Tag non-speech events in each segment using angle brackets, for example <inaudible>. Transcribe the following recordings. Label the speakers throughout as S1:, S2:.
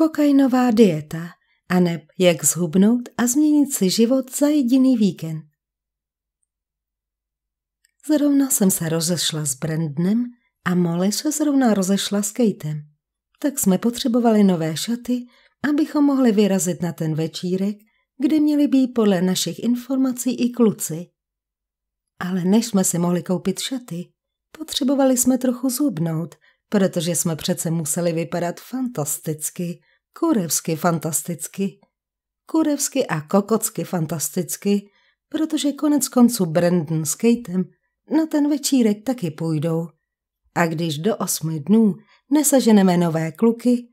S1: kokainová dieta, aneb jak zhubnout a změnit si život za jediný víkend. Zrovna jsem se rozešla s Brandnem a Molly se zrovna rozešla s Katem. Tak jsme potřebovali nové šaty, abychom mohli vyrazit na ten večírek, kde měli být podle našich informací i kluci. Ale než jsme si mohli koupit šaty, potřebovali jsme trochu zubnout, protože jsme přece museli vypadat fantasticky kurevsky fantasticky. Kurevsky a kokocky fantasticky, protože konec konců Brandon s Kateem na ten večírek taky půjdou. A když do osmi dnů nesaženeme nové kluky,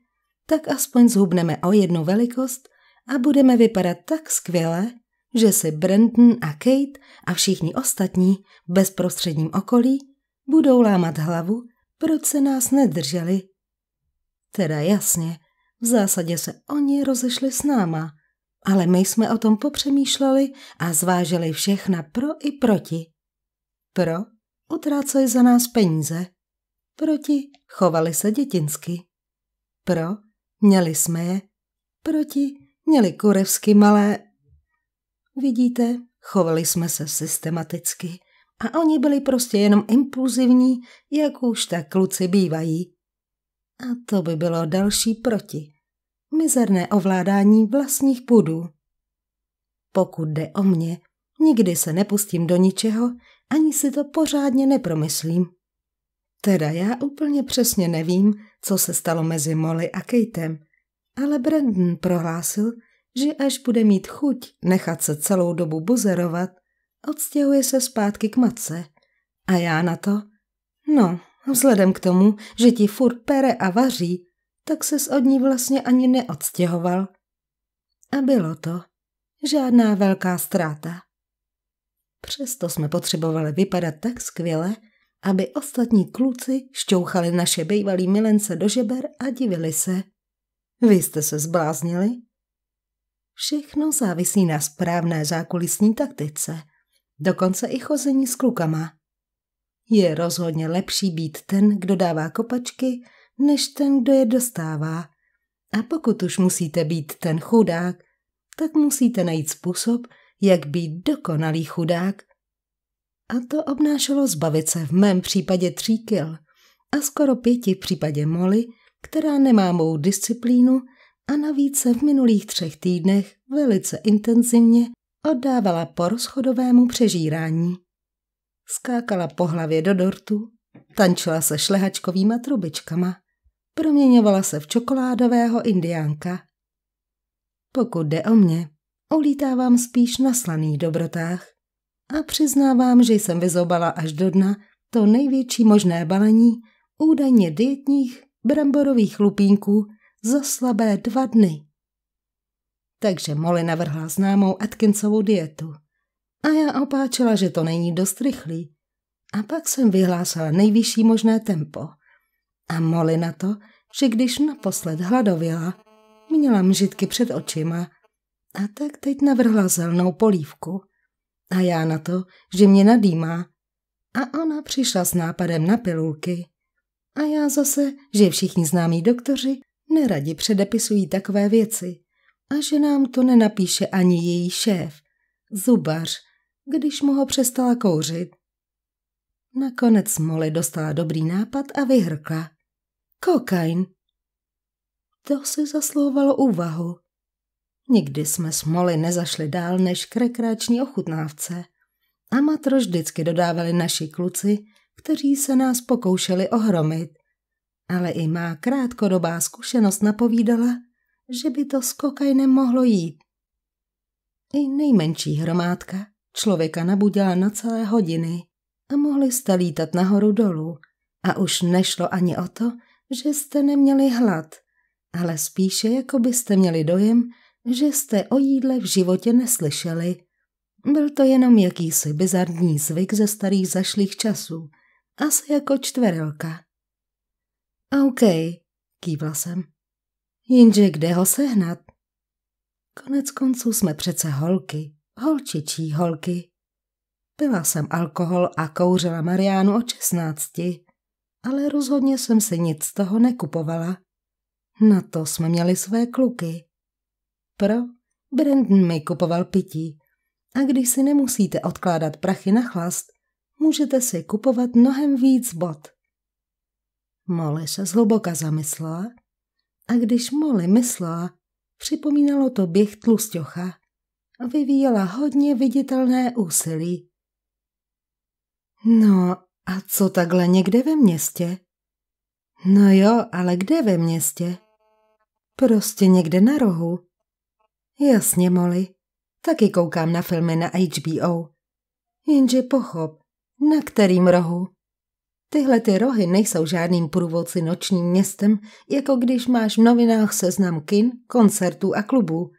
S1: tak aspoň zhubneme o jednu velikost a budeme vypadat tak skvěle, že si Brandon a Kate a všichni ostatní v bezprostředním okolí budou lámat hlavu, proč se nás nedrželi. Teda jasně, v zásadě se oni rozešli s náma, ale my jsme o tom popřemýšleli a zvážili všechna pro i proti. Pro utráceli za nás peníze. Proti chovali se dětinsky. Pro měli jsme je. Proti měli kurevsky malé. Vidíte, chovali jsme se systematicky. A oni byli prostě jenom impulzivní, jak už tak kluci bývají. A to by bylo další proti. Mizerné ovládání vlastních půdů. Pokud jde o mě, nikdy se nepustím do ničeho, ani si to pořádně nepromyslím. Teda já úplně přesně nevím, co se stalo mezi Molly a kejtem, ale Brandon prohlásil, že až bude mít chuť nechat se celou dobu buzerovat, odstěhuje se zpátky k matce. A já na to, no, Vzhledem k tomu, že ti furt pere a vaří, tak ses od ní vlastně ani neodstěhoval. A bylo to. Žádná velká ztráta. Přesto jsme potřebovali vypadat tak skvěle, aby ostatní kluci šťouchali naše bývalý milence do žeber a divili se. Vy jste se zbláznili? Všechno závisí na správné zákulisní taktice. Dokonce i chození s klukama. Je rozhodně lepší být ten, kdo dává kopačky, než ten, kdo je dostává. A pokud už musíte být ten chudák, tak musíte najít způsob, jak být dokonalý chudák. A to obnášelo zbavit se v mém případě tří kil a skoro pěti v případě Molly, která nemá mou disciplínu a navíc se v minulých třech týdnech velice intenzivně oddávala po rozchodovému přežírání. Skákala po hlavě do dortu, tančila se šlehačkovýma trubičkama, proměňovala se v čokoládového indiánka. Pokud jde o mě, ulítávám spíš na slaných dobrotách a přiznávám, že jsem vyzobala až do dna to největší možné balení údajně dietních bramborových lupínků za slabé dva dny. Takže Molly navrhla známou Atkinsovou dietu – a já opáčila, že to není dost rychlý. A pak jsem vyhlásila nejvyšší možné tempo. A moli na to, že když naposled hladověla, měla mžitky před očima. A tak teď navrhla zelnou polívku. A já na to, že mě nadýmá. A ona přišla s nápadem na pilulky. A já zase, že všichni známí doktoři neradi předepisují takové věci. A že nám to nenapíše ani její šéf, zubař když mu ho přestala kouřit. Nakonec Molly dostala dobrý nápad a vyhrkla. Kokain. To si zaslouvalo úvahu. Nikdy jsme s Molly nezašli dál než k rekreační ochutnávce. Amatro vždycky dodávali naši kluci, kteří se nás pokoušeli ohromit. Ale i má krátkodobá zkušenost napovídala, že by to s kokainem mohlo jít. I nejmenší hromádka Člověka nabudila na celé hodiny a mohli jste lítat nahoru dolů. A už nešlo ani o to, že jste neměli hlad, ale spíše jako byste měli dojem, že jste o jídle v životě neslyšeli. Byl to jenom jakýsi bizarní zvyk ze starých zašlých časů, asi jako čtverelka. OK, kývla jsem. Jinže kde ho sehnat? Konec konců jsme přece holky holčičí holky. Pila jsem alkohol a kouřila Mariánu o šestnácti, ale rozhodně jsem si nic z toho nekupovala. Na to jsme měli své kluky. Pro Brandon mi kupoval pití. A když si nemusíte odkládat prachy na chlast, můžete si kupovat mnohem víc bod. Molly se zhluboka zamyslela a když Molly myslela, připomínalo to běh tlusťocha vyvíjela hodně viditelné úsilí. No a co takhle někde ve městě? No jo, ale kde ve městě? Prostě někde na rohu. Jasně, Molly. Taky koukám na filmy na HBO. Jenže pochop, na kterým rohu? Tyhle ty rohy nejsou žádným průvodci nočním městem, jako když máš v novinách seznam kin, koncertů a klubů.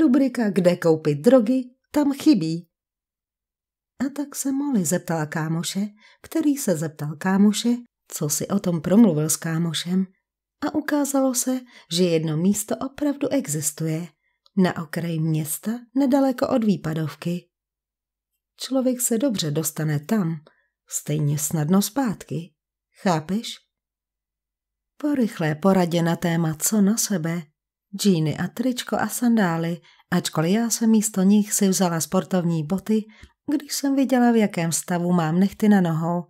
S1: Rubrika Kde koupit drogy tam chybí. A tak se Molly zeptala kámoše, který se zeptal kámoše, co si o tom promluvil s kámošem. A ukázalo se, že jedno místo opravdu existuje. Na okraji města, nedaleko od výpadovky. Člověk se dobře dostane tam, stejně snadno zpátky. Chápeš? Po rychlé poradě na téma co na sebe džíny a tričko a sandály, ačkoliv já jsem místo nich si vzala sportovní boty, když jsem viděla, v jakém stavu mám nechty na nohou.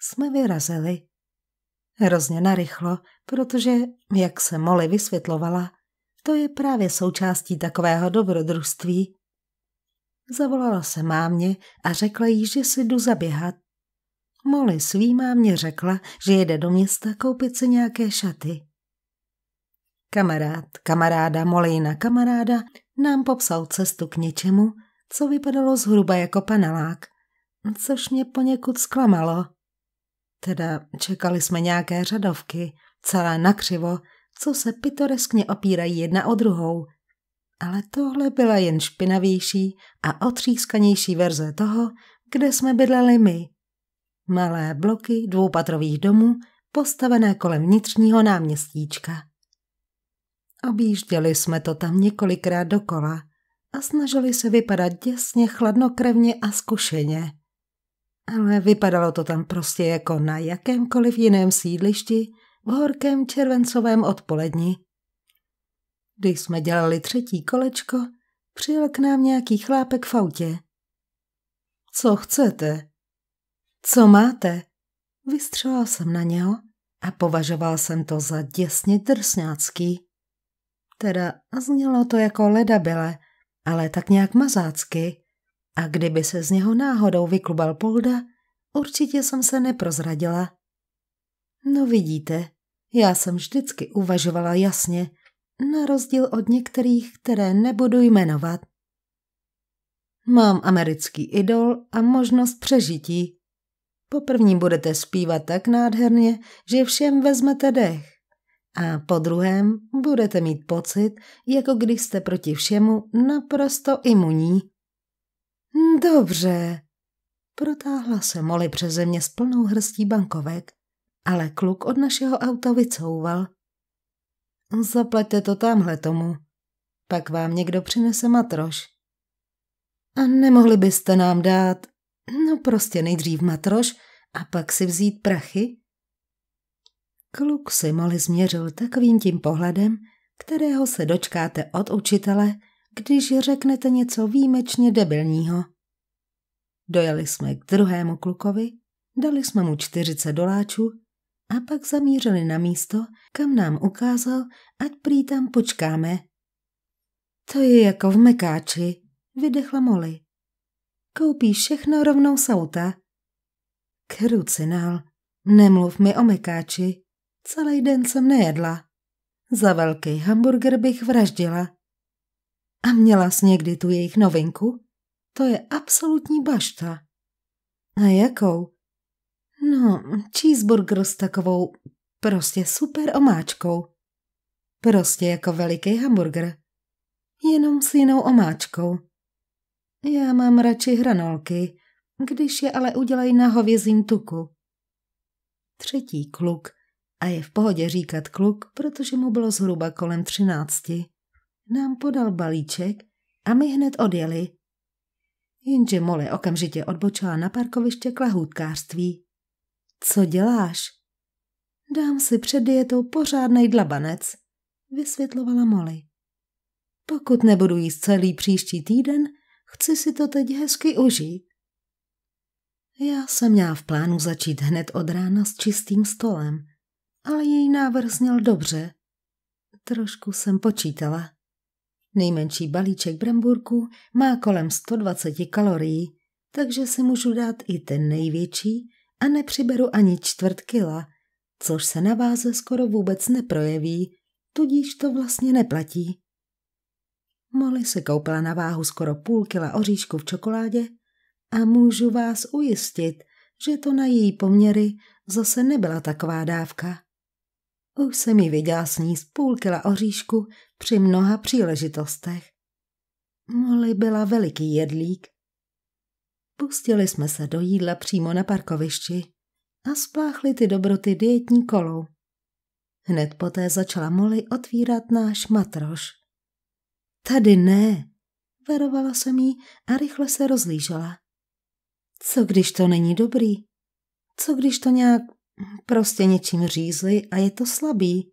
S1: Jsme vyrazili. Hrozně narychlo, protože, jak se Molly vysvětlovala, to je právě součástí takového dobrodružství. Zavolala se mámě a řekla jí, že si jdu zaběhat. Molly svý mámě řekla, že jede do města koupit si nějaké šaty. Kamarád, kamaráda Molina, kamaráda nám popsal cestu k něčemu, co vypadalo zhruba jako panelák, což mě poněkud zklamalo. Teda čekali jsme nějaké řadovky, celé nakřivo, co se pitoreskně opírají jedna o druhou. Ale tohle byla jen špinavější a otřískanější verze toho, kde jsme bydleli my. Malé bloky dvoupatrových domů, postavené kolem vnitřního náměstíčka. Objížděli jsme to tam několikrát dokola a snažili se vypadat děsně, chladnokrevně a zkušeně. Ale vypadalo to tam prostě jako na jakémkoliv jiném sídlišti v horkém červencovém odpoledni. Když jsme dělali třetí kolečko, přijel k nám nějaký chlápek v autě. Co chcete? Co máte? Vystřelil jsem na něho a považoval jsem to za děsně drsňácký. Teda znělo to jako ledabile, ale tak nějak mazácky. A kdyby se z něho náhodou vyklubal Polda, určitě jsem se neprozradila. No vidíte, já jsem vždycky uvažovala jasně, na rozdíl od některých, které nebudu jmenovat. Mám americký idol a možnost přežití. Po první budete zpívat tak nádherně, že všem vezmete dech. A po druhém budete mít pocit, jako když jste proti všemu naprosto imunní. Dobře. Protáhla se Molly přeze mě s plnou hrstí bankovek, ale kluk od našeho auta vycouval. Zaplaťte to tamhle tomu. Pak vám někdo přinese matroš. A nemohli byste nám dát, no prostě nejdřív matroš a pak si vzít prachy? Kluk si Molly změřil takovým tím pohledem, kterého se dočkáte od učitele, když řeknete něco výjimečně debilního. Dojeli jsme k druhému klukovi, dali jsme mu 40 doláčů a pak zamířili na místo, kam nám ukázal, ať prý tam počkáme. To je jako v Mekáči, vydechla Molly. Koupíš všechno rovnou sauta. Krucinál, nemluv mi o Mekáči. Celý den jsem nejedla. Za velký hamburger bych vraždila. A měla jsi někdy tu jejich novinku? To je absolutní bašta. A jakou? No, cheeseburger s takovou prostě super omáčkou. Prostě jako veliký hamburger. Jenom s jinou omáčkou. Já mám radši hranolky, když je ale udělají na hovězím tuku. Třetí kluk a je v pohodě říkat kluk, protože mu bylo zhruba kolem třinácti. Nám podal balíček a my hned odjeli. Jenže Molly okamžitě odbočila na parkoviště k lahůdkářství. Co děláš? Dám si před dietou pořádnej dlabanec, vysvětlovala Molly. Pokud nebudu jíst celý příští týden, chci si to teď hezky užít. Já jsem měla v plánu začít hned od rána s čistým stolem, ale její návrh zněl dobře. Trošku jsem počítala. Nejmenší balíček bramburku má kolem 120 kalorií, takže si můžu dát i ten největší a nepřiberu ani čtvrt kila, což se na váze skoro vůbec neprojeví, tudíž to vlastně neplatí. Molly se koupila na váhu skoro půl kila oříšku v čokoládě a můžu vás ujistit, že to na její poměry zase nebyla taková dávka. Už se mi viděla sníst půl kila oříšku při mnoha příležitostech. Molly byla veliký jedlík. Pustili jsme se do jídla přímo na parkovišti a spláchli ty dobroty dietní kolou. Hned poté začala Molly otvírat náš matroš. Tady ne, varovala jsem jí a rychle se rozlížela. Co když to není dobrý? Co když to nějak Prostě něčím řízli a je to slabý.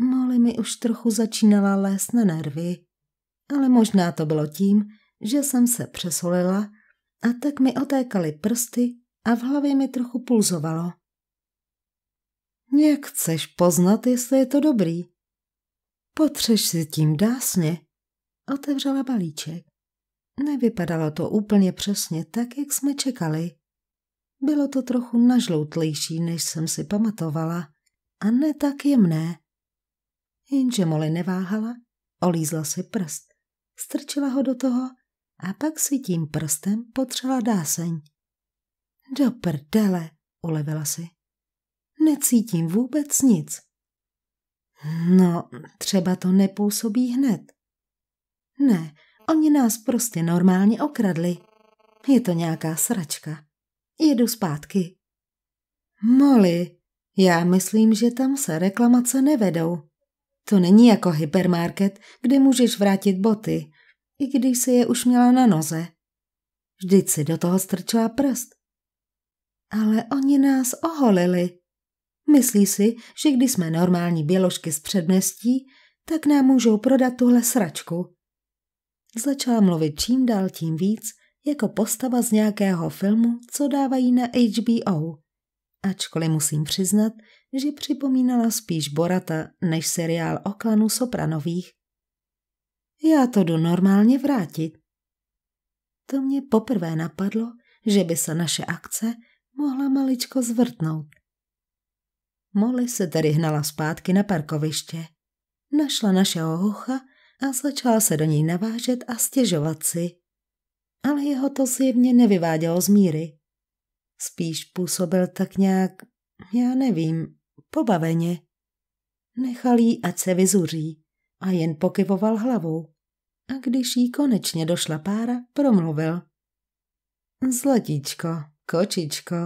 S1: Molly mi už trochu začínala lézt na nervy, ale možná to bylo tím, že jsem se přesolila a tak mi otékaly prsty a v hlavě mi trochu pulzovalo. Jak chceš poznat, jestli je to dobrý? Potřeš si tím dásně. Otevřela balíček. Nevypadalo to úplně přesně tak, jak jsme čekali. Bylo to trochu nažloutlejší, než jsem si pamatovala, a ne tak jemné. Jenže Molly neváhala, olízla si prst, strčila ho do toho a pak si tím prstem potřela dáseň. Do prdele, ulevila si. Necítím vůbec nic. No, třeba to nepůsobí hned. Ne, oni nás prostě normálně okradli. Je to nějaká sračka. Jedu zpátky. Moli, já myslím, že tam se reklamace nevedou. To není jako hypermarket, kde můžeš vrátit boty, i když si je už měla na noze. Vždyť si do toho strčila prst. Ale oni nás oholili. Myslí si, že když jsme normální běložky z předměstí, tak nám můžou prodat tuhle sračku. Začala mluvit čím dál tím víc jako postava z nějakého filmu, co dávají na HBO. Ačkoliv musím přiznat, že připomínala spíš Borata než seriál o klanu Sopranových. Já to jdu normálně vrátit. To mě poprvé napadlo, že by se naše akce mohla maličko zvrtnout. Molly se tedy hnala zpátky na parkoviště. Našla našeho hocha a začala se do něj navážet a stěžovat si ale jeho to zjevně nevyvádělo z míry. Spíš působil tak nějak, já nevím, pobaveně. Nechal jí, ať se vyzuří a jen pokyvoval hlavou. A když jí konečně došla pára, promluvil. Zlatíčko, kočičko,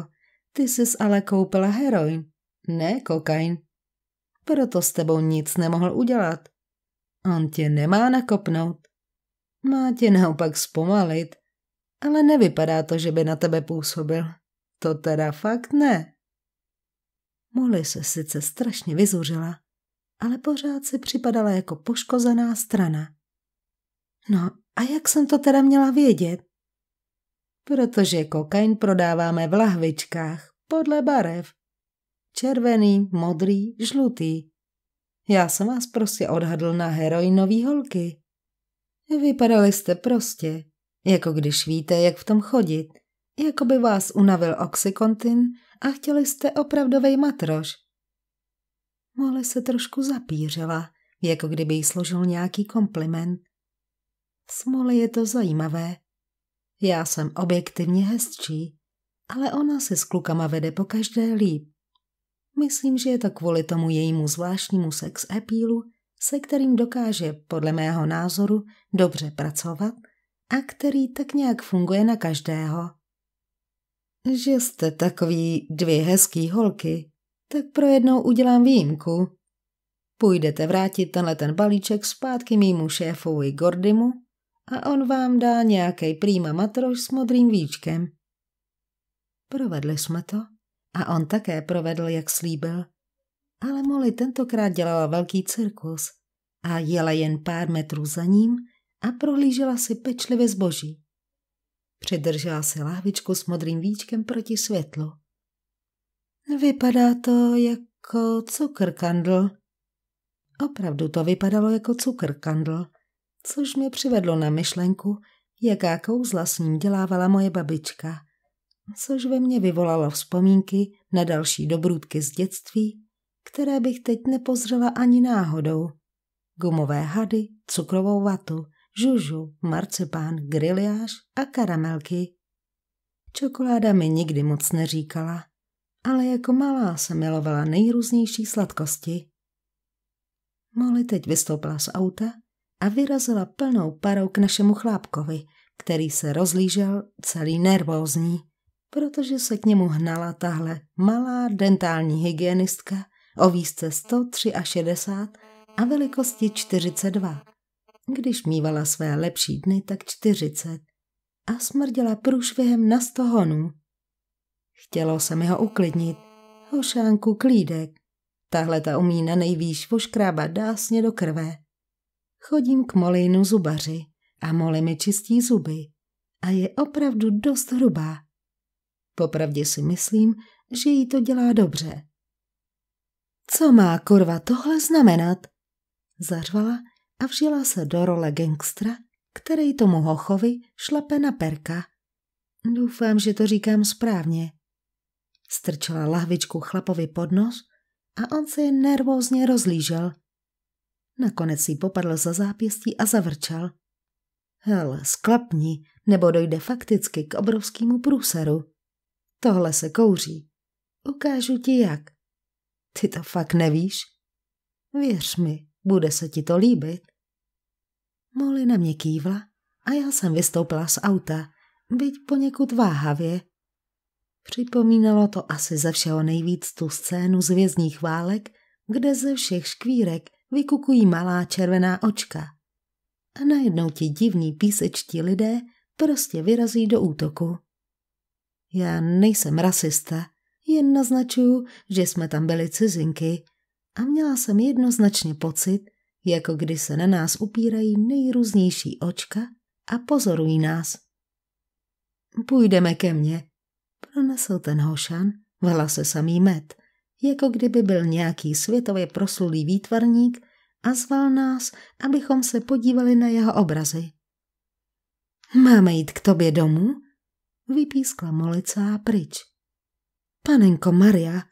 S1: ty jsi ale koupila heroin, ne kokain. Proto s tebou nic nemohl udělat. On tě nemá nakopnout. Má tě naopak zpomalit ale nevypadá to, že by na tebe působil. To teda fakt ne. Molly se sice strašně vyzuřila, ale pořád si připadala jako poškozená strana. No a jak jsem to teda měla vědět? Protože kokain prodáváme v lahvičkách podle barev. Červený, modrý, žlutý. Já jsem vás prostě odhadl na heroinový holky. Vypadali jste prostě jako když víte, jak v tom chodit. Jako by vás unavil oxykontin a chtěli jste opravdový matroš. Mole se trošku zapířila, jako kdyby jí složil nějaký kompliment. S Mole je to zajímavé. Já jsem objektivně hezčí, ale ona se s klukama vede po každé líp. Myslím, že je to kvůli tomu jejímu zvláštnímu sex appealu, se kterým dokáže, podle mého názoru, dobře pracovat – a který tak nějak funguje na každého. Že jste takový dvě hezký holky, tak pro jednou udělám výjimku. Půjdete vrátit tenhle ten balíček zpátky mýmu šéfovi Gordimu a on vám dá nějaký prýma matroš s modrým víčkem. Provedli jsme to a on také provedl, jak slíbil. Ale Molly tentokrát dělala velký cirkus a jela jen pár metrů za ním – a prohlížela si pečlivě zboží. Přidržela si láhvičku s modrým víčkem proti světlu. Vypadá to jako cukrkandl. Opravdu to vypadalo jako cukrkandl, což mě přivedlo na myšlenku, jaká kouzla s ním dělávala moje babička, což ve mně vyvolalo vzpomínky na další dobrůdky z dětství, které bych teď nepozřela ani náhodou. Gumové hady, cukrovou vatu, žužu, marcepán, griliáž a karamelky. Čokoláda mi nikdy moc neříkala, ale jako malá se milovala nejrůznější sladkosti. Molly teď vystoupila z auta a vyrazila plnou parou k našemu chlápkovi, který se rozlížel celý nervózní, protože se k němu hnala tahle malá dentální hygienistka o výzce 163 a velikosti 42. Když mívala své lepší dny, tak čtyřicet. A smrděla průšvihem na sto honů. Chtělo se mi ho uklidnit. Hošánku klídek. Tahle ta umí na nejvýš poškrábat dásně do krve. Chodím k Molinu zubaři a Moli mi čistí zuby a je opravdu dost hrubá. Popravdě si myslím, že jí to dělá dobře. Co má korva tohle znamenat? Zařvala a vžila se do role gangstra, který tomu hochovi šlape na perka. Doufám, že to říkám správně. Strčila lahvičku chlapovi pod nos a on se jen nervózně rozlížel. Nakonec jí popadl za zápěstí a zavrčal. Hel, sklapni, nebo dojde fakticky k obrovskému průseru. Tohle se kouří. Ukážu ti jak. Ty to fakt nevíš? Věř mi, bude se ti to líbit. Molly na mě kývla a já jsem vystoupila z auta, byť poněkud váhavě. Připomínalo to asi ze všeho nejvíc tu scénu z vězních válek, kde ze všech škvírek vykukují malá červená očka. A najednou ti divní písečtí lidé prostě vyrazí do útoku. Já nejsem rasista, jen naznačuju, že jsme tam byli cizinky a měla jsem jednoznačně pocit, jako kdy se na nás upírají nejrůznější očka a pozorují nás. Půjdeme ke mně, pronesl ten hošan, v hlase samý met, jako kdyby byl nějaký světově proslulý výtvarník a zval nás, abychom se podívali na jeho obrazy. Máme jít k tobě domů? Vypískla molica a pryč. Panenko Maria,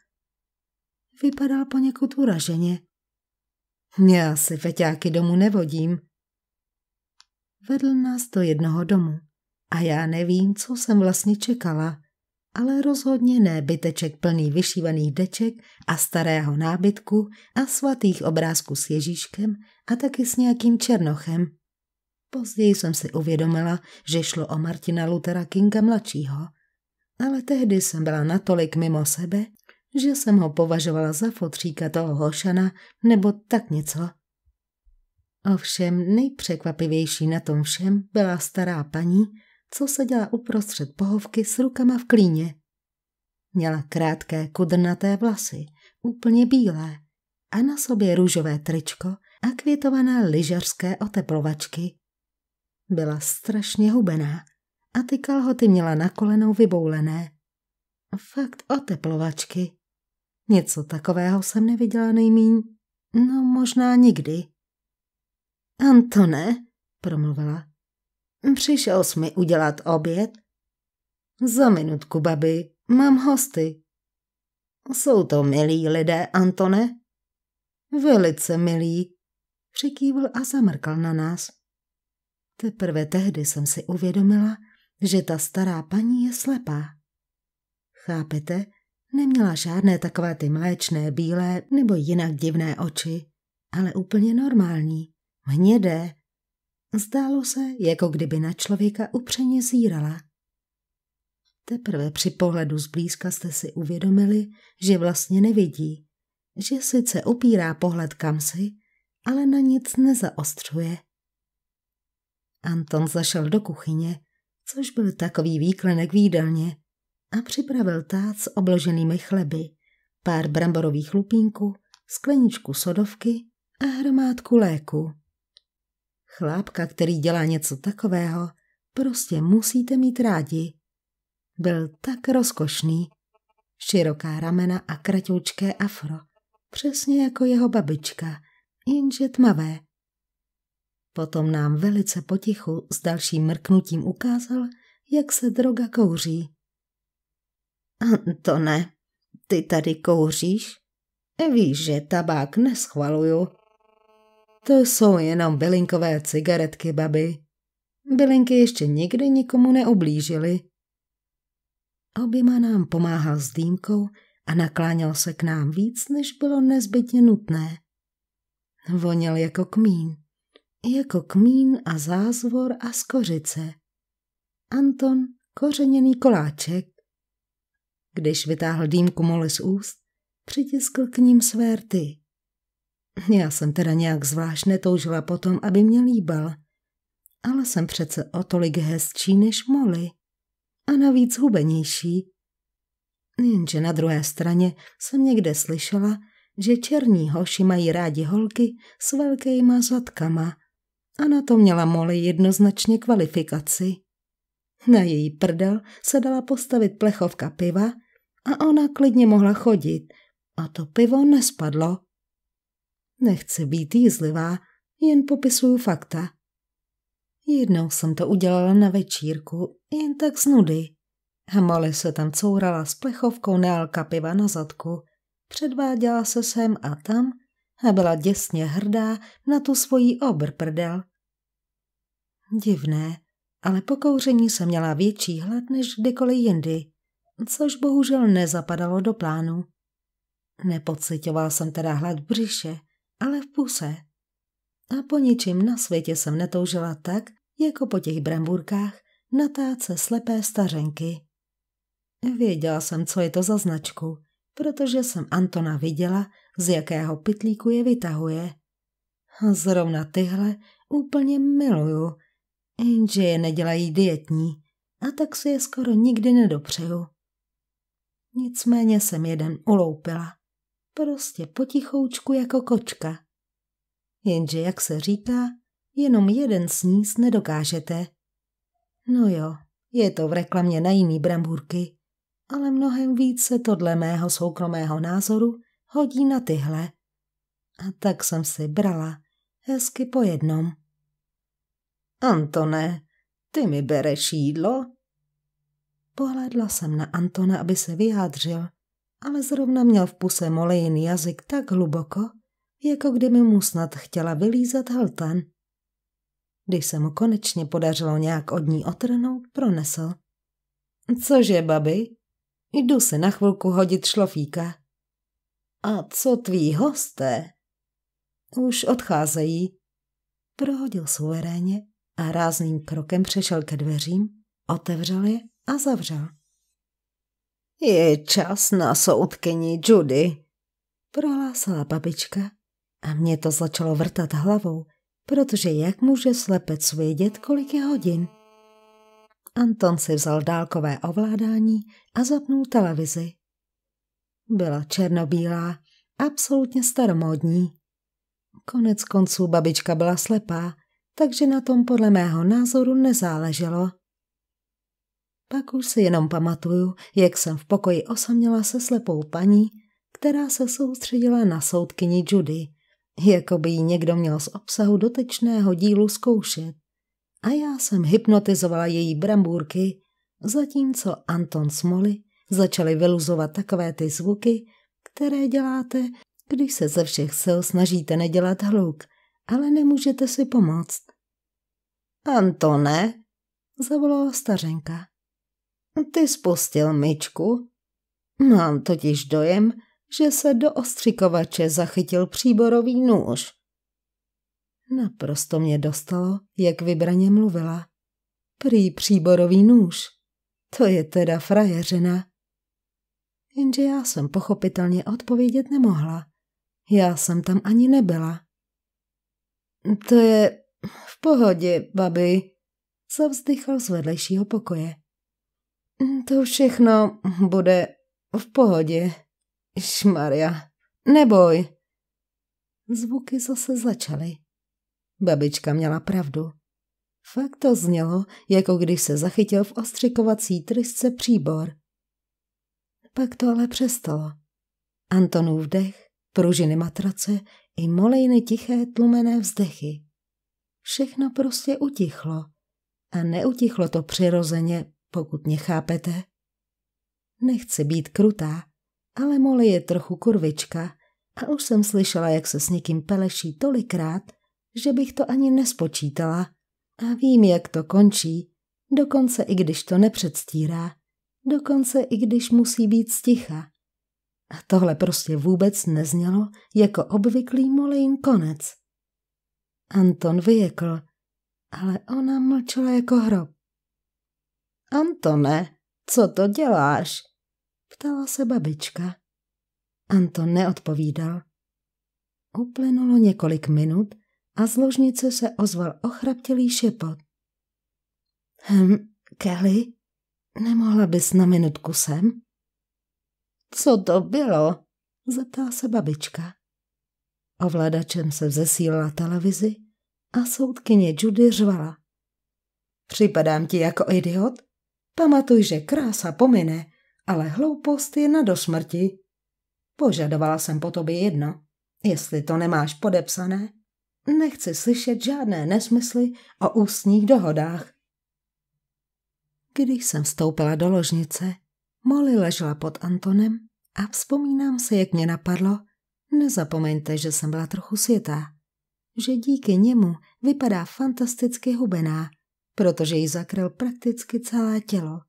S1: vypadal poněkud uraženě. Já si feťáky domů nevodím. Vedl nás do jednoho domu a já nevím, co jsem vlastně čekala, ale rozhodně ne byteček plný vyšívaných deček a starého nábytku a svatých obrázků s Ježíškem a taky s nějakým černochem. Později jsem si uvědomila, že šlo o Martina Luthera Kinga mladšího, ale tehdy jsem byla natolik mimo sebe, že jsem ho považovala za fotříka toho Holšana nebo tak něco. Ovšem nejpřekvapivější na tom všem byla stará paní, co seděla uprostřed pohovky s rukama v klíně. Měla krátké kudrnaté vlasy, úplně bílé, a na sobě růžové tričko a květované lyžařské oteplovačky. Byla strašně hubená a ty kalhoty měla na kolenou vyboulené. Fakt oteplovačky. Něco takového jsem neviděla nejmíň. No možná nikdy. Antone, promluvila. Přišel jsi mi udělat oběd? Za minutku, babi, mám hosty. Jsou to milí lidé, Antone? Velice milí, přikývl a zamrkal na nás. Teprve tehdy jsem si uvědomila, že ta stará paní je slepá. Chápete, Neměla žádné takové ty mléčné, bílé nebo jinak divné oči, ale úplně normální, hnědé. Zdálo se, jako kdyby na člověka upřeně zírala. Teprve při pohledu zblízka jste si uvědomili, že vlastně nevidí, že sice upírá pohled kamsi, ale na nic nezaostřuje. Anton zašel do kuchyně, což byl takový výklenek výdelně, a připravil tác s obloženými chleby, pár bramborových lupínků, skleničku sodovky a hromádku léku. Chlápka, který dělá něco takového, prostě musíte mít rádi. Byl tak rozkošný. Široká ramena a kratoučké afro. Přesně jako jeho babička, jenže tmavé. Potom nám velice potichu s dalším mrknutím ukázal, jak se droga kouří. <laughs> ne. ty tady kouříš? Víš, že tabák neschvaluju. To jsou jenom bylinkové cigaretky, babi. Bylinky ještě nikdy nikomu neublížily. Oběma nám pomáhal s dýmkou a nakláněl se k nám víc, než bylo nezbytně nutné. Voněl jako kmín. Jako kmín a zázvor a skořice. Anton kořeněný koláček. Když vytáhl dýmku moly z úst, přitiskl k ním své rty. Já jsem teda nějak zvlášť netoužila potom, aby mě líbal. Ale jsem přece o tolik hezčí než moly. A navíc hubenější. Jenže na druhé straně jsem někde slyšela, že černí hoši mají rádi holky s velkýma zadkama. A na to měla Molly jednoznačně kvalifikaci. Na její prdel se dala postavit plechovka piva a ona klidně mohla chodit a to pivo nespadlo. Nechci být jízlivá, jen popisuju fakta. Jednou jsem to udělala na večírku, jen tak z nudy. A Molly se tam courala s plechovkou nealka piva na zadku. Předváděla se sem a tam a byla děsně hrdá na tu svoji obr prdel. Divné, ale po kouření jsem měla větší hlad než kdykoliv jindy, což bohužel nezapadalo do plánu. Nepocitoval jsem teda hlad v břiše, ale v puse. A po ničím na světě jsem netoužila tak, jako po těch bramburkách na táce slepé stařenky. Věděla jsem, co je to za značku, protože jsem Antona viděla, z jakého pytlíku je vytahuje. Zrovna tyhle úplně miluju – jenže je nedělají dietní a tak si je skoro nikdy nedopřeju. Nicméně jsem jeden uloupila. Prostě potichoučku jako kočka. Jenže jak se říká, jenom jeden sníz nedokážete. No jo, je to v reklamě na jiný bramburky, ale mnohem víc se to dle mého soukromého názoru hodí na tyhle. A tak jsem si brala, hezky po jednom. Antone, ty mi bereš jídlo? Pohlédla jsem na Antona, aby se vyjádřil, ale zrovna měl v puse molejin jazyk tak hluboko, jako kdyby mu snad chtěla vylízat hltan. Když se mu konečně podařilo nějak od ní otrhnout, pronesl. Cože, babi? Jdu se na chvilku hodit šlofíka. A co tví hosté? Už odcházejí. Prohodil suveréně a rázným krokem přešel ke dveřím, otevřel je a zavřel. Je čas na soudkyni Judy, prohlásila babička a mě to začalo vrtat hlavou, protože jak může slepec vědět, kolik je hodin? Anton si vzal dálkové ovládání a zapnul televizi. Byla černobílá, absolutně staromódní. Konec konců babička byla slepá takže na tom podle mého názoru nezáleželo. Pak už si jenom pamatuju, jak jsem v pokoji osaměla se slepou paní, která se soustředila na soudkyni Judy, jako by ji někdo měl z obsahu dotečného dílu zkoušet. A já jsem hypnotizovala její brambůrky, zatímco Anton Smoly začali vyluzovat takové ty zvuky, které děláte, když se ze všech sil snažíte nedělat hluk – ale nemůžete si pomoct. Antone, zavolala stařenka. Ty spustil myčku? Mám totiž dojem, že se do ostřikovače zachytil příborový nůž. Naprosto mě dostalo, jak vybraně mluvila. Prý příborový nůž. To je teda frajeřina. Jenže já jsem pochopitelně odpovědět nemohla. Já jsem tam ani nebyla. To je v pohodě, babi, zavzdychal z vedlejšího pokoje. Mm, to všechno bude v pohodě. Šmaria, neboj. Zvuky zase začaly. Babička měla pravdu. Fakt to znělo, jako když se zachytil v ostřikovací trysce příbor. Pak to ale přestalo. Antonův dech, pružiny matrace i molejny tiché tlumené vzdechy. Všechno prostě utichlo. A neutichlo to přirozeně, pokud mě chápete. Nechci být krutá, ale Molly je trochu kurvička a už jsem slyšela, jak se s někým peleší tolikrát, že bych to ani nespočítala. A vím, jak to končí, dokonce i když to nepředstírá, dokonce i když musí být sticha. A tohle prostě vůbec neznělo jako obvyklý molin konec. Anton vyjekl, ale ona mlčela jako hrob. Antone, co to děláš? Ptala se babička. Anton neodpovídal. Uplynulo několik minut a z ložnice se ozval ochraptělý šepot. Hm, Kelly, nemohla bys na minutku sem? Co to bylo? zeptala se babička. Ovladačem se zesílila televizi a soudkyně Judy řvala. Připadám ti jako idiot? Pamatuj, že krása pomine, ale hloupost je na dosmrti. Požadovala jsem po tobě jedno. Jestli to nemáš podepsané, nechci slyšet žádné nesmysly o ústních dohodách. Když jsem vstoupila do ložnice, Molly ležela pod Antonem a vzpomínám se, jak mě napadlo. Nezapomeňte, že jsem byla trochu světá. Že díky němu vypadá fantasticky hubená, protože ji zakryl prakticky celé tělo.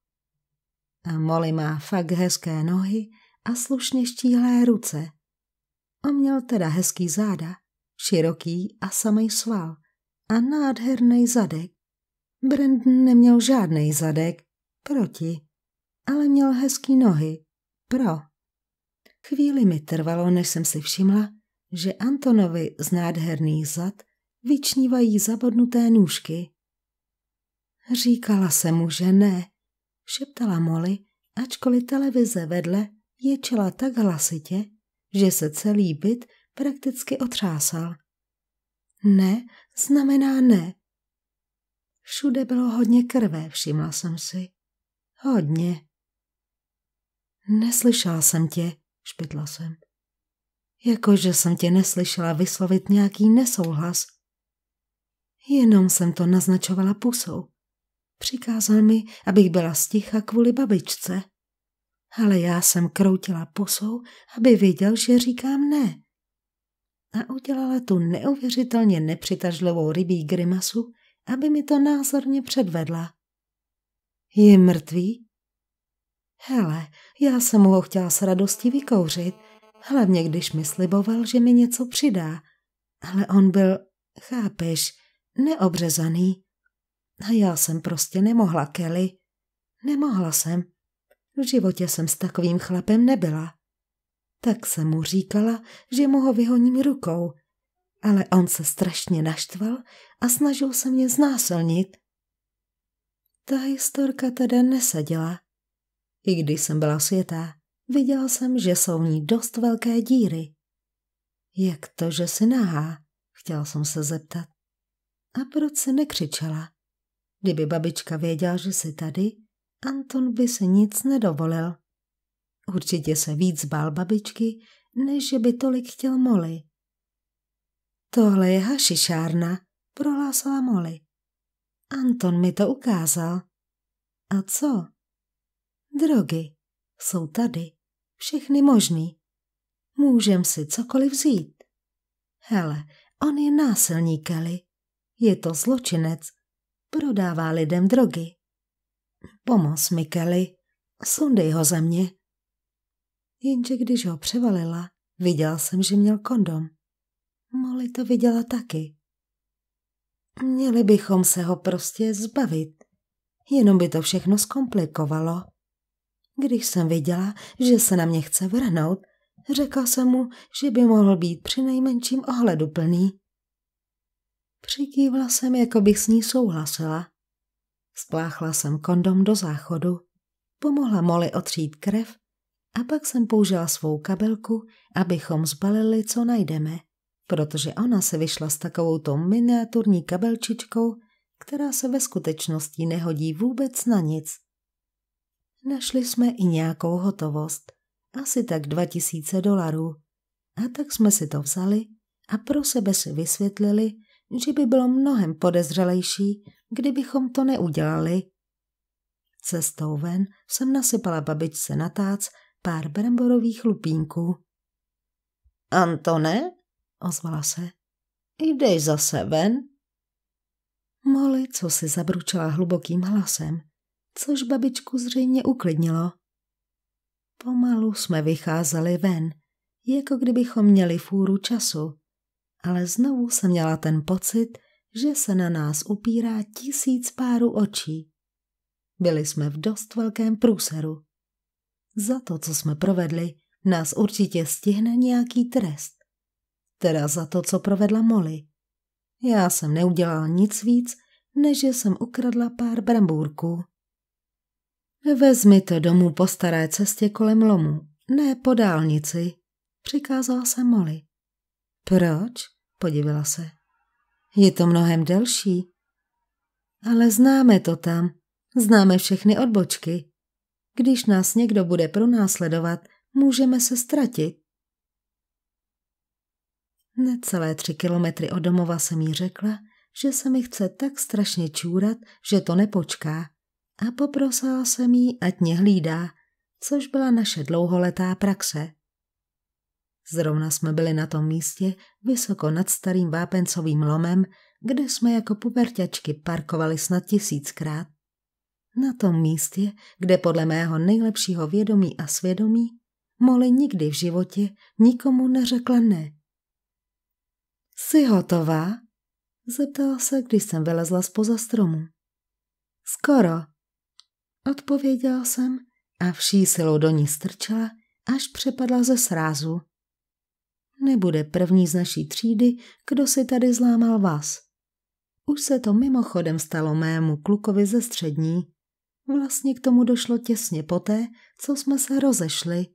S1: A Molly má fakt hezké nohy a slušně štíhlé ruce. A měl teda hezký záda, široký a samej sval a nádherný zadek. Brandon neměl žádný zadek, proti ale měl hezký nohy. Pro. Chvíli mi trvalo, než jsem si všimla, že Antonovi z nádherných zad vyčnívají zabodnuté nůžky. Říkala se mu, že ne, šeptala Molly, ačkoliv televize vedle ječela tak hlasitě, že se celý byt prakticky otřásal. Ne znamená ne. Všude bylo hodně krve, všimla jsem si. Hodně. Neslyšela jsem tě, špitla jsem. Jakože jsem tě neslyšela vyslovit nějaký nesouhlas. Jenom jsem to naznačovala pusou. Přikázal mi, abych byla sticha kvůli babičce. Ale já jsem kroutila pusou, aby věděl, že říkám ne. A udělala tu neuvěřitelně nepřitažlivou rybí grimasu, aby mi to názorně předvedla. Je mrtvý? Hele, já jsem mu ho chtěla s radostí vykouřit, hlavně když mi sliboval, že mi něco přidá. Ale on byl, chápeš, neobřezaný. A já jsem prostě nemohla, Kelly. Nemohla jsem. V životě jsem s takovým chlapem nebyla. Tak jsem mu říkala, že mu ho vyhoním rukou. Ale on se strašně naštval a snažil se mě znásilnit. Ta historka teda neseděla. I když jsem byla světá, viděla jsem, že jsou v ní dost velké díry. Jak to, že si nahá? Chtěla jsem se zeptat. A proč se nekřičela? Kdyby babička věděla, že jsi tady, Anton by se nic nedovolil. Určitě se víc bál babičky, než že by tolik chtěl Moli. Tohle je hašišárna, prohlásila Moli. Anton mi to ukázal. A co? Drogy jsou tady, všechny možný. Můžem si cokoliv vzít. Hele, on je násilník, Kelly. Je to zločinec. Prodává lidem drogy. Pomoz mi, Kelly. Sundej ho ze mě. Jenže když ho převalila, viděl jsem, že měl kondom. Molly to viděla taky. Měli bychom se ho prostě zbavit. Jenom by to všechno zkomplikovalo. Když jsem viděla, že se na mě chce vrhnout, řekla jsem mu, že by mohl být při nejmenším ohledu plný. Přikývla jsem, jako bych s ní souhlasila. Spláchla jsem kondom do záchodu, pomohla Moli otřít krev a pak jsem použila svou kabelku, abychom zbalili, co najdeme, protože ona se vyšla s takovou tou miniaturní kabelčičkou, která se ve skutečnosti nehodí vůbec na nic. Našli jsme i nějakou hotovost, asi tak 2000 dolarů. A tak jsme si to vzali a pro sebe si vysvětlili, že by bylo mnohem podezřelejší, kdybychom to neudělali. Cestou ven jsem nasypala babičce na tác pár bramborových lupínků. Antone, ozvala se, jdeš zase ven? Moli, co si zabručela hlubokým hlasem – což babičku zřejmě uklidnilo. Pomalu jsme vycházeli ven, jako kdybychom měli fůru času, ale znovu jsem měla ten pocit, že se na nás upírá tisíc párů očí. Byli jsme v dost velkém průseru. Za to, co jsme provedli, nás určitě stihne nějaký trest. Teda za to, co provedla Molly. Já jsem neudělala nic víc, než že jsem ukradla pár brambůrků. Vezmi to domů po staré cestě kolem lomu, ne po dálnici, přikázal se Molly. Proč? podivila se. Je to mnohem delší. Ale známe to tam, známe všechny odbočky. Když nás někdo bude pronásledovat, můžeme se ztratit. Necelé tři kilometry od domova jsem jí řekla, že se mi chce tak strašně čůrat, že to nepočká a poprosil jsem jí, ať mě hlídá, což byla naše dlouholetá praxe. Zrovna jsme byli na tom místě, vysoko nad starým vápencovým lomem, kde jsme jako puberťačky parkovali snad tisíckrát. Na tom místě, kde podle mého nejlepšího vědomí a svědomí Molly nikdy v životě nikomu neřekla ne. Jsi hotová? Zeptala se, když jsem vylezla spoza stromu. Skoro, Odpověděl jsem a vší silou do ní strčela, až přepadla ze srázu. Nebude první z naší třídy, kdo si tady zlámal vás. Už se to mimochodem stalo mému klukovi ze střední. Vlastně k tomu došlo těsně poté, co jsme se rozešli.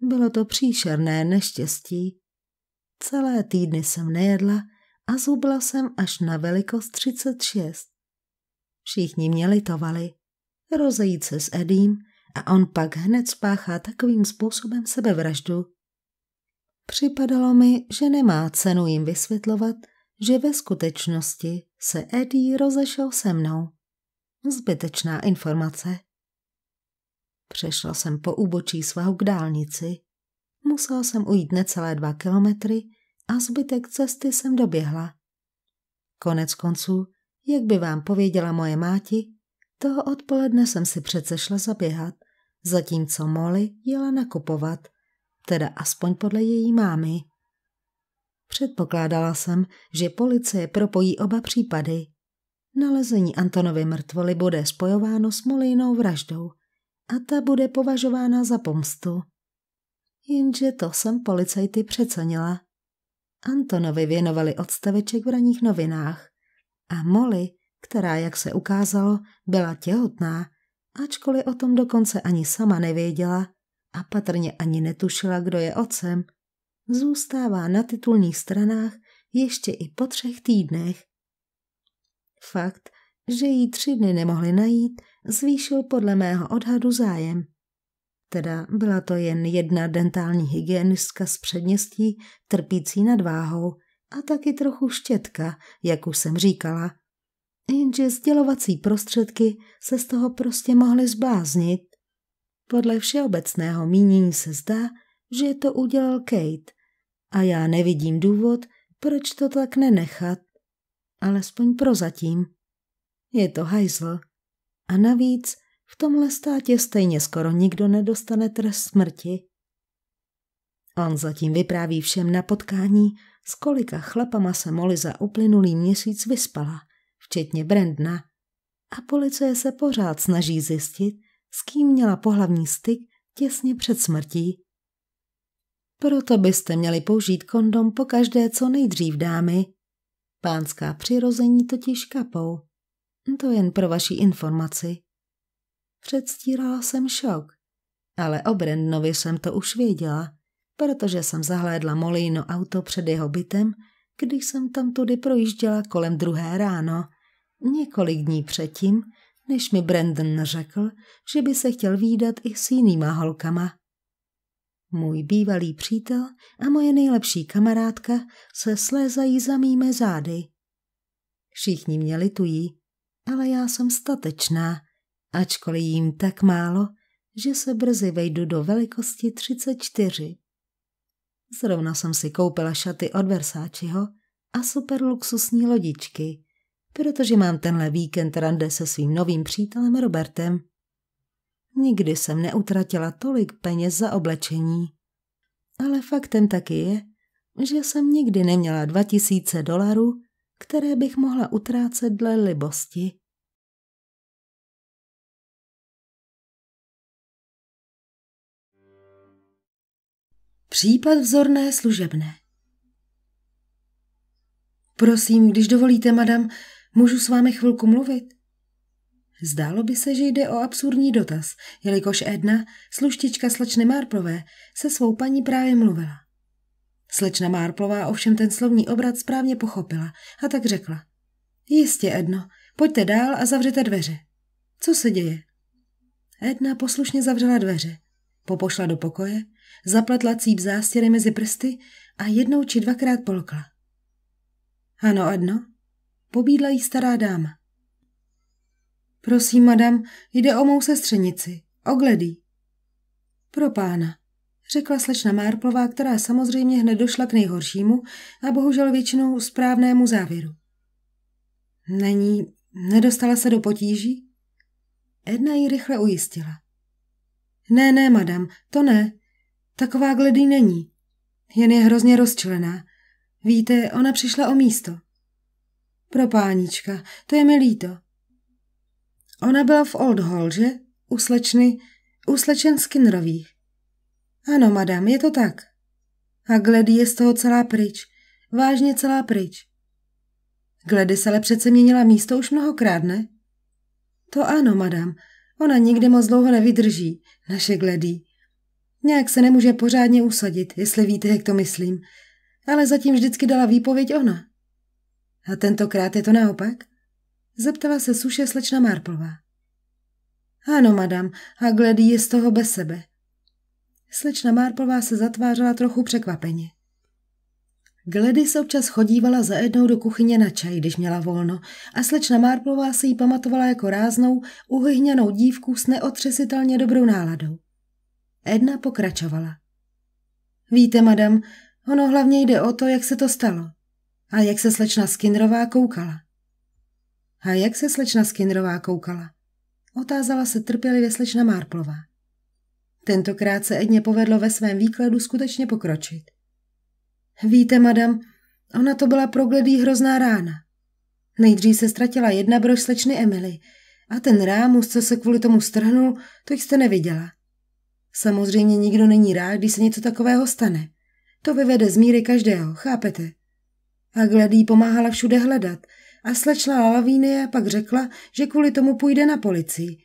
S1: Bylo to příšerné neštěstí. Celé týdny jsem nejedla a zubla jsem až na velikost 36. Všichni mě litovali rozejít se s Edím a on pak hned spáchá takovým způsobem sebevraždu. Připadalo mi, že nemá cenu jim vysvětlovat, že ve skutečnosti se Edí rozešel se mnou. Zbytečná informace. Přešla jsem po úbočí svahu k dálnici. Musela jsem ujít necelé dva kilometry a zbytek cesty jsem doběhla. Konec konců, jak by vám pověděla moje máti, toho odpoledne jsem si přece šla zaběhat, zatímco Molly jela nakupovat, teda aspoň podle její mámy. Předpokládala jsem, že policie propojí oba případy. Nalezení Antonovy mrtvoly bude spojováno s Molinou vraždou a ta bude považována za pomstu. Jenže to jsem policajty přecenila. Antonovi věnovali odstaveček v raných novinách a Molly která, jak se ukázalo, byla těhotná, ačkoliv o tom dokonce ani sama nevěděla a patrně ani netušila, kdo je otcem, zůstává na titulních stranách ještě i po třech týdnech. Fakt, že jí tři dny nemohli najít, zvýšil podle mého odhadu zájem. Teda byla to jen jedna dentální hygienistka z předměstí, trpící váhou a taky trochu štětka, jak už jsem říkala – jenže sdělovací prostředky se z toho prostě mohly zbláznit. Podle všeobecného mínění se zdá, že to udělal Kate a já nevidím důvod, proč to tak nenechat. Alespoň prozatím. Je to hajzl. A navíc v tomhle státě stejně skoro nikdo nedostane trest smrti. On zatím vypráví všem na potkání, s kolika chlapama se Moli za uplynulý měsíc vyspala včetně Brendna. a policie se pořád snaží zjistit, s kým měla pohlavní styk těsně před smrtí. Proto byste měli použít kondom po každé co nejdřív, dámy. Pánská přirození totiž kapou. To jen pro vaši informaci. Předstírala jsem šok, ale o Brendovi jsem to už věděla, protože jsem zahlédla Molino auto před jeho bytem, když jsem tam tudy projížděla kolem druhé ráno. Několik dní předtím, než mi Brandon řekl, že by se chtěl výdat i s jinýma holkama. Můj bývalý přítel a moje nejlepší kamarádka se slézají za mými zády. Všichni mě litují, ale já jsem statečná, ačkoliv jim tak málo, že se brzy vejdu do velikosti 34. Zrovna jsem si koupila šaty od Versáčiho a superluxusní lodičky protože mám tenhle víkend rande se svým novým přítelem Robertem. Nikdy jsem neutratila tolik peněz za oblečení. Ale faktem taky je, že jsem nikdy neměla 2000 dolarů, které bych mohla utrácet dle libosti. Případ vzorné služebné Prosím, když dovolíte, madam, Můžu s vámi chvilku mluvit? Zdálo by se, že jde o absurdní dotaz, jelikož Edna, sluštička slečny Márplové, se svou paní právě mluvila. Slečna Márplová ovšem ten slovní obrat správně pochopila a tak řekla. Jistě, Edno, pojďte dál a zavřete dveře. Co se děje? Edna poslušně zavřela dveře. Popošla do pokoje, zapletla cíp zástěry mezi prsty a jednou či dvakrát polkla. Ano, Edno, pobídla jí stará dáma. Prosím, madam, jde o mou sestřenici, Ogledy. Pro pána, řekla slečna Márplová, která samozřejmě hned došla k nejhoršímu a bohužel většinou správnému závěru. Není, nedostala se do potíží? Edna ji rychle ujistila. Ne, ne, madam, to ne. Taková Gledy není. Jen je hrozně rozčlená. Víte, ona přišla o místo. Pro pánička, to je mi líto. Ona byla v Old Hall, že? U slečny, u slečen Skinnerových. Ano, madam, je to tak. A Gledy je z toho celá pryč. Vážně celá pryč. Gledy se ale přece měnila místo už mnohokrát, ne? To ano, madam. Ona nikdy moc dlouho nevydrží, naše Gledy. Nějak se nemůže pořádně usadit, jestli víte, jak to myslím. Ale zatím vždycky dala výpověď ona. A tentokrát je to naopak? Zeptala se suše slečna Marplová. Ano, madam, a Gledy je z toho bez sebe. Slečna Marplová se zatvářela trochu překvapeně. Gledy se občas chodívala za jednou do kuchyně na čaj, když měla volno, a slečna Marplová se jí pamatovala jako ráznou, uhyhněnou dívku s neotřesitelně dobrou náladou. Edna pokračovala. Víte, madam, ono hlavně jde o to, jak se to stalo. A jak se slečna Skinnerová koukala? A jak se slečna Skinnerová koukala? Otázala se trpělivě slečna Márplová. Tentokrát se Edně povedlo ve svém výkladu skutečně pokročit. Víte, madam, ona to byla progledý hrozná rána. Nejdřív se ztratila jedna brož slečny Emily a ten rámus, co se kvůli tomu strhnul, to jste neviděla. Samozřejmě nikdo není rád, když se něco takového stane. To vyvede z míry každého, chápete? A Hagledý pomáhala všude hledat a slečna Lavínie pak řekla, že kvůli tomu půjde na policii.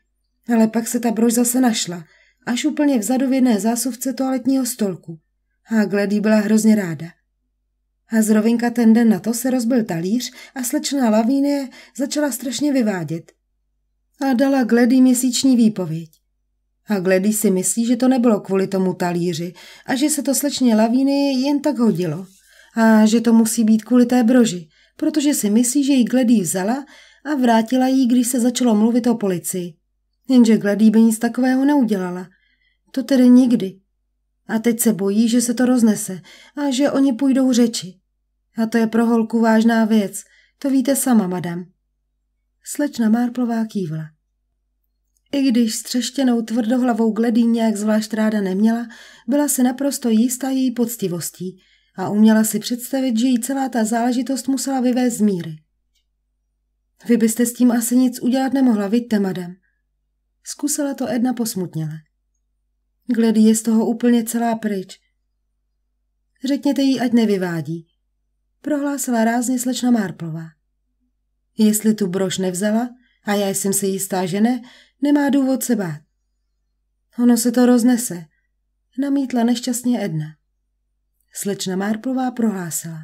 S1: Ale pak se ta brož zase našla, až úplně vzadu v jedné zásuvce toaletního stolku. A Hagledy byla hrozně ráda. A zrovinka ten den na to se rozbil talíř a slečna Lavínie začala strašně vyvádět. A dala Gledy měsíční výpověď. A Gledy si myslí, že to nebylo kvůli tomu talíři a že se to slečně Lavínie jen tak hodilo. A že to musí být kvůli té broži, protože si myslí, že ji Gledy vzala a vrátila jí, když se začalo mluvit o policii. Jenže Gledy by nic takového neudělala. To tedy nikdy. A teď se bojí, že se to roznese a že oni půjdou řeči. A to je pro holku vážná věc, to víte sama, madam. Slečna Márplová kývla. I když střeštěnou tvrdohlavou Gledy nějak zvlášť ráda neměla, byla se naprosto jistá její poctivostí – a uměla si představit, že jí celá ta záležitost musela vyvést z míry. Vy byste s tím asi nic udělat nemohla, vidíte, madam. Zkusila to Edna posmutněle. Gledy je z toho úplně celá pryč. Řekněte jí, ať nevyvádí, prohlásila rázně slečna Marplová. Jestli tu brož nevzala, a já jsem si jistá, že ne, nemá důvod se bát. Ono se to roznese, namítla nešťastně Edna. Slečna Márplová prohlásila.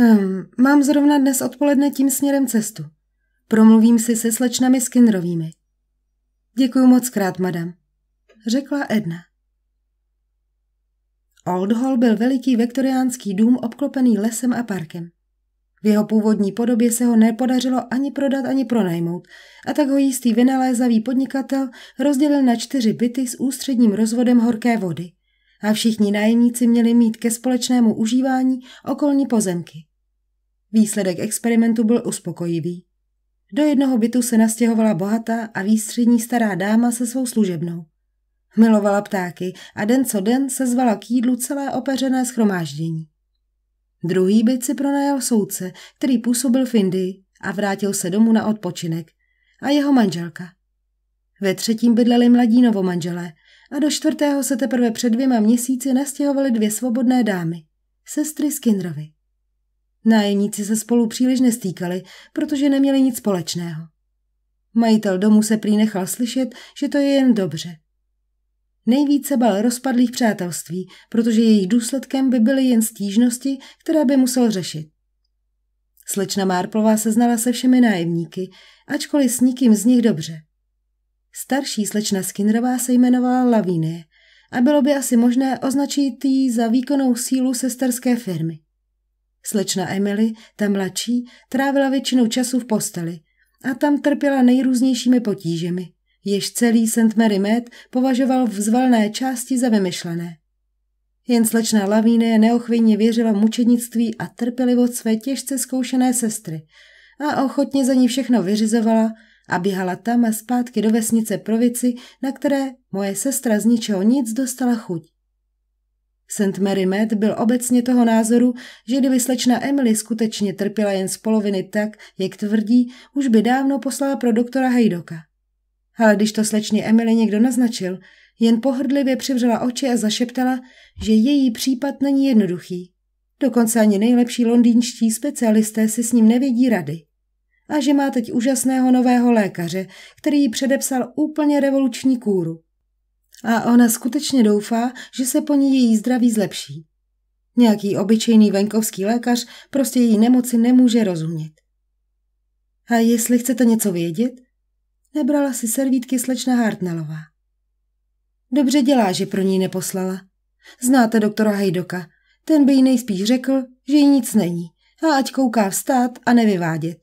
S1: Hm, mám zrovna dnes odpoledne tím směrem cestu. Promluvím si se slečnami Skinnerovými. Děkuji moc krát, madam, řekla Edna. Old Hall byl veliký viktoriánský dům obklopený lesem a parkem. V jeho původní podobě se ho nepodařilo ani prodat, ani pronajmout, a tak ho jistý vynalézavý podnikatel rozdělil na čtyři byty s ústředním rozvodem horké vody – a všichni nájemníci měli mít ke společnému užívání okolní pozemky. Výsledek experimentu byl uspokojivý. Do jednoho bytu se nastěhovala bohatá a výstřední stará dáma se svou služebnou. Milovala ptáky a den co den se zvala k jídlu celé opeřené schromáždění. Druhý byt si pronajal soudce, který působil v Indii a vrátil se domů na odpočinek, a jeho manželka. Ve třetím bydleli mladí novomanželé, a do čtvrtého se teprve před dvěma měsíci nastěhovaly dvě svobodné dámy, sestry Skinnerovy. Nájemníci se spolu příliš nestýkali, protože neměli nic společného. Majitel domu se prý nechal slyšet, že to je jen dobře. Nejvíce bal rozpadlých přátelství, protože jejich důsledkem by byly jen stížnosti, které by musel řešit. Slečna Márplová se znala se všemi nájemníky, ačkoliv s nikým z nich dobře. Starší slečna Skinnerová se jmenovala Lavíny a bylo by asi možné označit ji za výkonnou sílu sesterské firmy. Slečna Emily, ta mladší, trávila většinu času v posteli a tam trpěla nejrůznějšími potížemi, jež celý St. Mary Med považoval v zvalné části za vymyšlené. Jen slečna Lavíny neochvějně věřila mučednictví a trpělivost své těžce zkoušené sestry a ochotně za ní všechno vyřizovala, a běhala tam a zpátky do vesnice Provici, na které moje sestra z ničeho nic dostala chuť. St. Mary Matt byl obecně toho názoru, že kdyby slečna Emily skutečně trpěla jen z poloviny tak, jak tvrdí, už by dávno poslala pro doktora Hejdoka. Ale když to slečně Emily někdo naznačil, jen pohrdlivě přivřela oči a zašeptala, že její případ není jednoduchý. Dokonce ani nejlepší londýnští specialisté si s ním nevědí rady a že má teď úžasného nového lékaře, který jí předepsal úplně revoluční kůru. A ona skutečně doufá, že se po ní její zdraví zlepší. Nějaký obyčejný venkovský lékař prostě její nemoci nemůže rozumět. A jestli chcete něco vědět, nebrala si servítky slečna Hartnelová. Dobře dělá, že pro ní neposlala. Znáte doktora Hejdoka, ten by jí nejspíš řekl, že jí nic není a ať kouká vstát a nevyvádět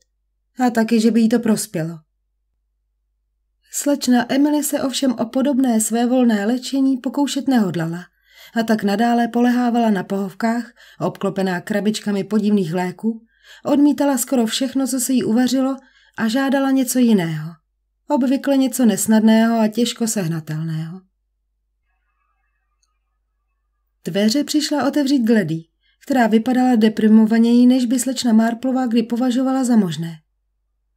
S1: a taky, že by jí to prospělo. Slečna Emily se ovšem o podobné volné léčení pokoušet nehodlala a tak nadále polehávala na pohovkách, obklopená krabičkami podivných léků, odmítala skoro všechno, co se jí uvařilo a žádala něco jiného. Obvykle něco nesnadného a těžko sehnatelného. Dveře přišla otevřít Gledy, která vypadala deprimovaněji, než by slečna Marplová kdy považovala za možné.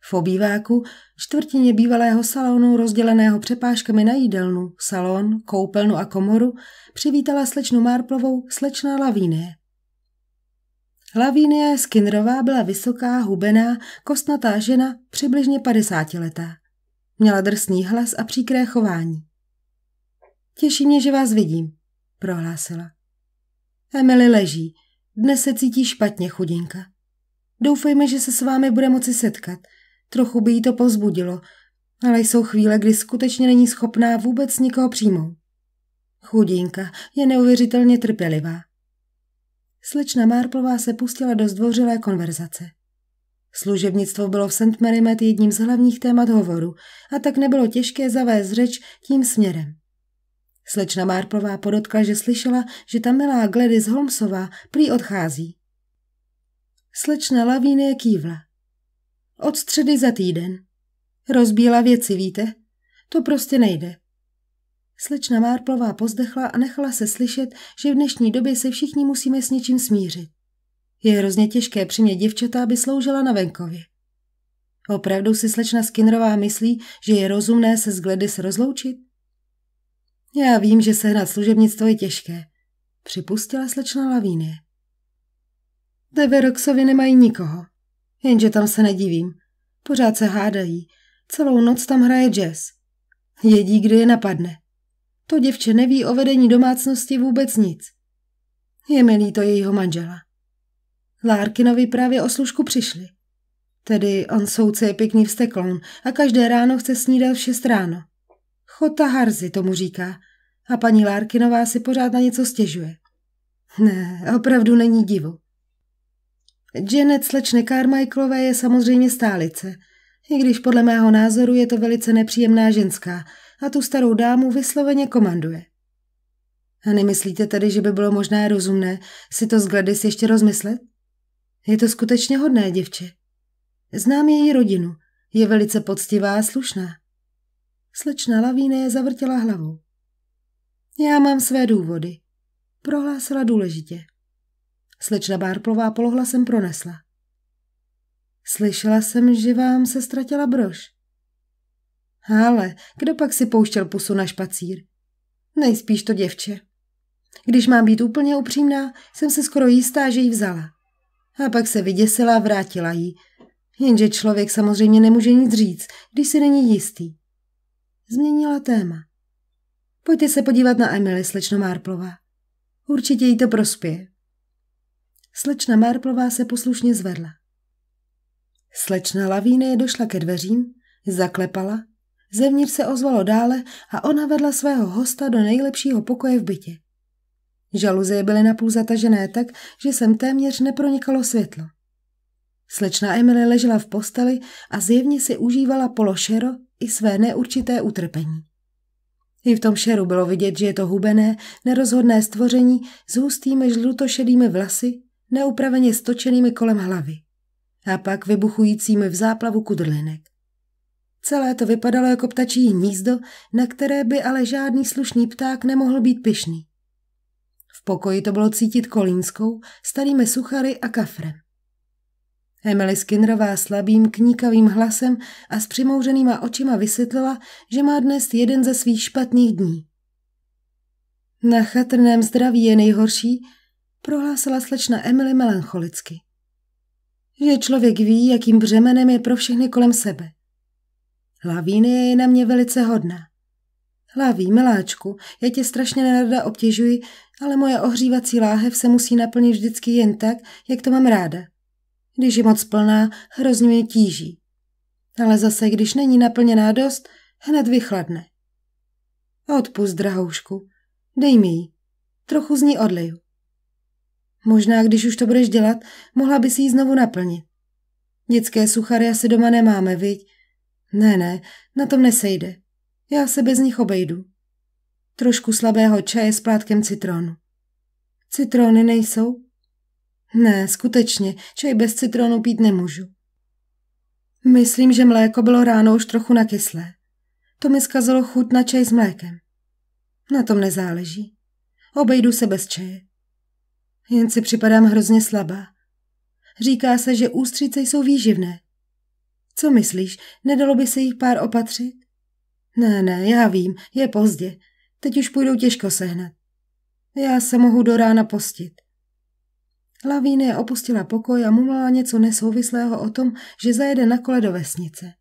S1: V obýváku, čtvrtině bývalého salonu rozděleného přepážkami na jídelnu, salon, koupelnu a komoru, přivítala slečnu Marplovou slečna Lavínie. Lavínie Skinnerová byla vysoká, hubená, kostnatá žena, přibližně 50 letá. Měla drsný hlas a příkré chování. Těší mě, že vás vidím, prohlásila. Emily leží. Dnes se cítí špatně, chudinka. Doufejme, že se s vámi bude moci setkat – Trochu by jí to pozbudilo, ale jsou chvíle, kdy skutečně není schopná vůbec nikoho přijmout. Chudinka je neuvěřitelně trpělivá. Slečna Marplová se pustila do zdvořilé konverzace. Služebnictvo bylo v St. Mary jedním z hlavních témat hovoru a tak nebylo těžké zavést řeč tím směrem. Slečna Marplová podotkla, že slyšela, že ta milá z Holmsová prý odchází. Slečna Lavínie kývla – od středy za týden. Rozbíla věci, víte? To prostě nejde. Slečna Márplová pozdechla a nechala se slyšet, že v dnešní době se všichni musíme s něčím smířit. Je hrozně těžké přimět děvčata, aby sloužila na venkově. Opravdu si slečna Skinnerová myslí, že je rozumné se s se rozloučit? Já vím, že sehnat služebnictvo je těžké, připustila slečna Lavínie. Deveroxovi nemají nikoho, Jenže tam se nedivím. Pořád se hádají. Celou noc tam hraje jazz. Jedí, kdy je napadne. To děvče neví o vedení domácnosti vůbec nic. Je milý to jejího manžela. Lárkinovi právě o služku přišli. Tedy on souce je pěkný vsteklon a každé ráno chce snídat v šest ráno. Chota Harzy tomu říká a paní Lárkinová si pořád na něco stěžuje. Ne, opravdu není divu. Janet slečny Carmichaelové je samozřejmě stálice, i když podle mého názoru je to velice nepříjemná ženská a tu starou dámu vysloveně komanduje. A nemyslíte tedy, že by bylo možná rozumné si to z Gladys ještě rozmyslet? Je to skutečně hodné děvče. Znám její rodinu, je velice poctivá a slušná. Slečna Lavíne je zavrtěla hlavou. Já mám své důvody, prohlásila důležitě. Slečna Bárplová polohlasem pronesla. Slyšela jsem, že vám se ztratila brož. Ale kdo pak si pouštěl pusu na špacír? Nejspíš to děvče. Když mám být úplně upřímná, jsem se skoro jistá, že ji vzala. A pak se vyděsila a vrátila ji. Jenže člověk samozřejmě nemůže nic říct, když si není jistý. Změnila téma. Pojďte se podívat na Emily, slečno Marplová. Určitě jí to prospěje. Slečna Marplová se poslušně zvedla. Slečna Lavíny došla ke dveřím, zaklepala, zevnitř se ozvalo dále a ona vedla svého hosta do nejlepšího pokoje v bytě. Žaluzie byly napůl zatažené tak, že sem téměř nepronikalo světlo. Slečna Emily ležela v posteli a zjevně si užívala pološero i své neurčité utrpení. I v tom šeru bylo vidět, že je to hubené, nerozhodné stvoření s hustými žlutošedými vlasy, neupraveně stočenými kolem hlavy a pak vybuchujícími v záplavu kudrlinek. Celé to vypadalo jako ptačí hnízdo, na které by ale žádný slušný pták nemohl být pyšný. V pokoji to bylo cítit kolínskou, starými suchary a kafrem. Emily Skinnerová slabým, kníkavým hlasem a s přimouřenýma očima vysvětlila, že má dnes jeden ze svých špatných dní. Na chatrném zdraví je nejhorší, prohlásila slečna Emily melancholicky. Že člověk ví, jakým břemenem je pro všechny kolem sebe. Lavíny je na mě velice hodná. Laví, miláčku, já tě strašně nerada obtěžuji, ale moje ohřívací láhev se musí naplnit vždycky jen tak, jak to mám ráda. Když je moc plná, hrozně mě tíží. Ale zase, když není naplněná dost, hned vychladne. Odpust, drahoušku. Dej mi ji. Trochu z ní odliju. Možná, když už to budeš dělat, mohla by si ji znovu naplnit. Dětské suchary asi doma nemáme, viď? Ne, ne, na tom nesejde. Já se bez nich obejdu. Trošku slabého čaje s plátkem citronu. Citrony nejsou? Ne, skutečně, čaj bez citronu pít nemůžu. Myslím, že mléko bylo ráno už trochu nakyslé. To mi zkazalo chuť na čaj s mlékem. Na tom nezáleží. Obejdu se bez čaje. Jen si připadám hrozně slabá. Říká se, že ústřice jsou výživné. Co myslíš, nedalo by se jich pár opatřit? Ne, ne, já vím, je pozdě. Teď už půjdou těžko sehnat. Já se mohu do rána postit. Lavíny opustila pokoj a mumlala něco nesouvislého o tom, že zajede na kole do vesnice.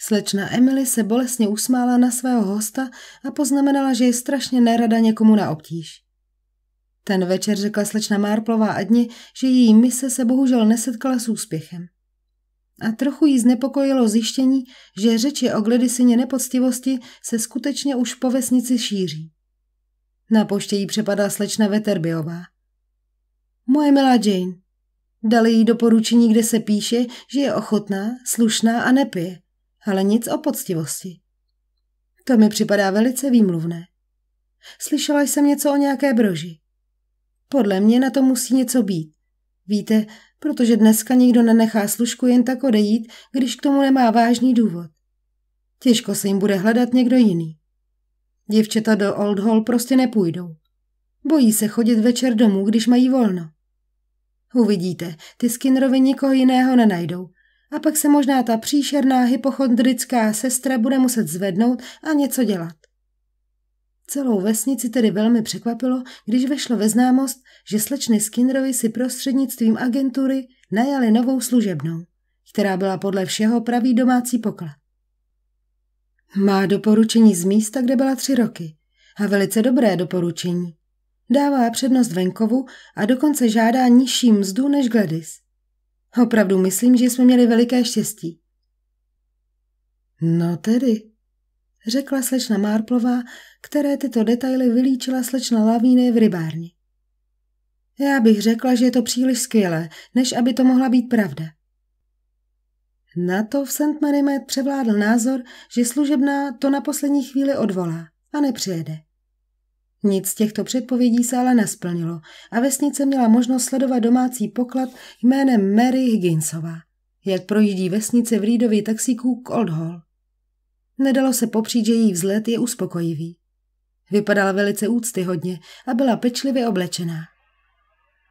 S1: Slečna Emily se bolestně usmála na svého hosta a poznamenala, že je strašně nerada někomu na obtíž. Ten večer řekla slečna Márplová Adni, že její mise se bohužel nesetkala s úspěchem. A trochu jí znepokojilo zjištění, že řeči o Gledysině nepoctivosti se skutečně už po vesnici šíří. Na poště jí přepadá slečna Veterbiová. Moje milá Jane, dali jí doporučení, kde se píše, že je ochotná, slušná a nepije, ale nic o poctivosti. To mi připadá velice výmluvné. Slyšela jsem něco o nějaké broži. Podle mě na to musí něco být. Víte, protože dneska nikdo nenechá služku jen tak odejít, když k tomu nemá vážný důvod. Těžko se jim bude hledat někdo jiný. Děvčata do Old Hall prostě nepůjdou. Bojí se chodit večer domů, když mají volno. Uvidíte, ty Skinnerovi nikoho jiného nenajdou. A pak se možná ta příšerná hypochondrická sestra bude muset zvednout a něco dělat. Celou vesnici tedy velmi překvapilo, když vešlo ve známost, že slečny Skinnerovi si prostřednictvím agentury najali novou služebnou, která byla podle všeho pravý domácí poklad. Má doporučení z místa, kde byla tři roky. A velice dobré doporučení. Dává přednost venkovu a dokonce žádá nižší mzdu než Gladys. Opravdu myslím, že jsme měli veliké štěstí. No tedy, řekla slečna Márplová, které tyto detaily vylíčila slečna Lavíny v rybárně. Já bych řekla, že je to příliš skvělé, než aby to mohla být pravda. Na to v St. Marimet převládl názor, že služebná to na poslední chvíli odvolá a nepřijede. Nic z těchto předpovědí se ale nesplnilo a vesnice měla možnost sledovat domácí poklad jménem Mary Higginsová, jak projíždí vesnice v Reedově taxíku k Old Hall. Nedalo se popřít, že její vzhled je uspokojivý. Vypadala velice úctyhodně a byla pečlivě oblečená.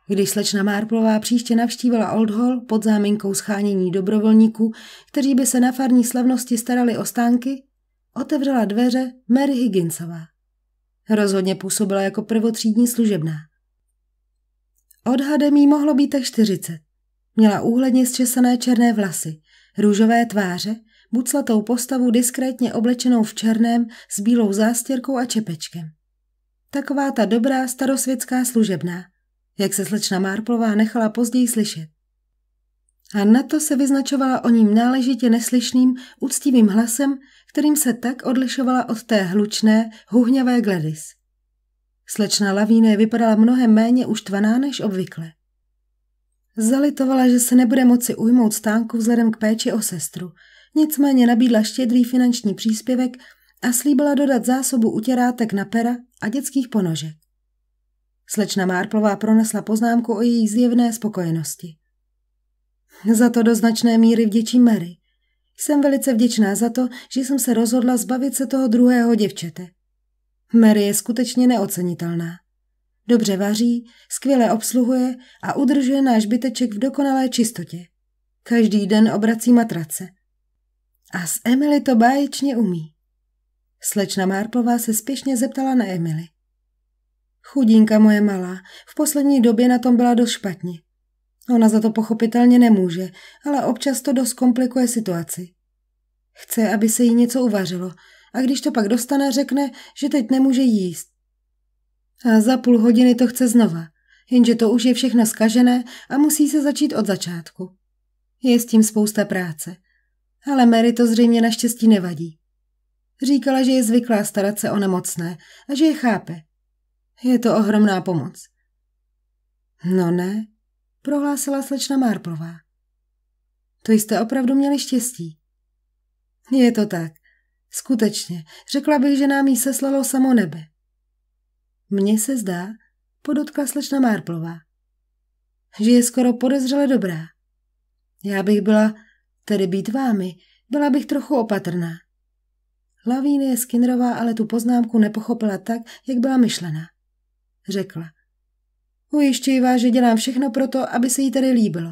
S1: Když slečna Márplová příště navštívila Old Hall pod záminkou schánění dobrovolníků, kteří by se na farní slavnosti starali o stánky, otevřela dveře Mary Higginsová. Rozhodně působila jako prvotřídní služebná. Odhadem jí mohlo být tak 40. Měla úhledně zčesané černé vlasy, růžové tváře buclatou postavu diskrétně oblečenou v černém s bílou zástěrkou a čepečkem. Taková ta dobrá starosvětská služebná, jak se slečna Márplová nechala později slyšet. A na to se vyznačovala o ním náležitě neslyšným, úctivým hlasem, kterým se tak odlišovala od té hlučné, huhňavé Gladys. Slečna Lavíne vypadala mnohem méně uštvaná než obvykle. Zalitovala, že se nebude moci ujmout stánku vzhledem k péči o sestru nicméně nabídla štědrý finanční příspěvek a slíbila dodat zásobu utěrátek na pera a dětských ponožek. Slečna Márplová pronesla poznámku o její zjevné spokojenosti. Za to do značné míry vděčí Mary. Jsem velice vděčná za to, že jsem se rozhodla zbavit se toho druhého děvčete. Mary je skutečně neocenitelná. Dobře vaří, skvěle obsluhuje a udržuje náš byteček v dokonalé čistotě. Každý den obrací matrace. A s Emily to báječně umí. Slečna Marplová se spěšně zeptala na Emily. Chudinka moje malá, v poslední době na tom byla dost špatně. Ona za to pochopitelně nemůže, ale občas to dost komplikuje situaci. Chce, aby se jí něco uvařilo a když to pak dostane, řekne, že teď nemůže jíst. A za půl hodiny to chce znova, jenže to už je všechno skažené a musí se začít od začátku. Je s tím spousta práce ale Mary to zřejmě naštěstí nevadí. Říkala, že je zvyklá starat se o nemocné a že je chápe. Je to ohromná pomoc. No ne, prohlásila slečna Marplová. To jste opravdu měli štěstí. Je to tak. Skutečně, řekla bych, že nám jí seslalo samo nebe. Mně se zdá, podotkla slečna Marplová, že je skoro podezřele dobrá. Já bych byla tedy být vámi, byla bych trochu opatrná. Lavínie Skinnerová ale tu poznámku nepochopila tak, jak byla myšlena. Řekla. Ujišťuji vás, že dělám všechno proto, aby se jí tady líbilo.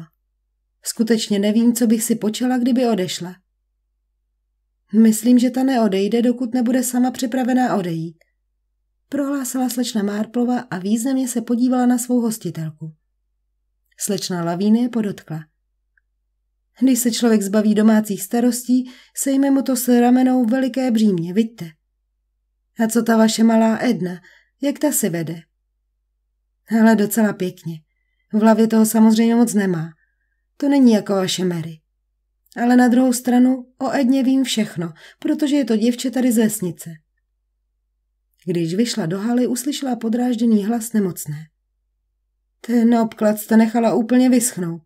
S1: Skutečně nevím, co bych si počela, kdyby odešla. Myslím, že ta neodejde, dokud nebude sama připravená odejít. Prohlásila slečna Márplova a významně se podívala na svou hostitelku. Slečna Lavíny podotkla – když se člověk zbaví domácích starostí, sejme mu to s ramenou veliké břímě, vidíte. A co ta vaše malá Edna, jak ta si vede? Ale docela pěkně. V hlavě toho samozřejmě moc nemá. To není jako vaše Mary. Ale na druhou stranu o Edně vím všechno, protože je to děvče tady z vesnice. Když vyšla do haly, uslyšela podrážděný hlas nemocné. Ten obklad jste nechala úplně vyschnout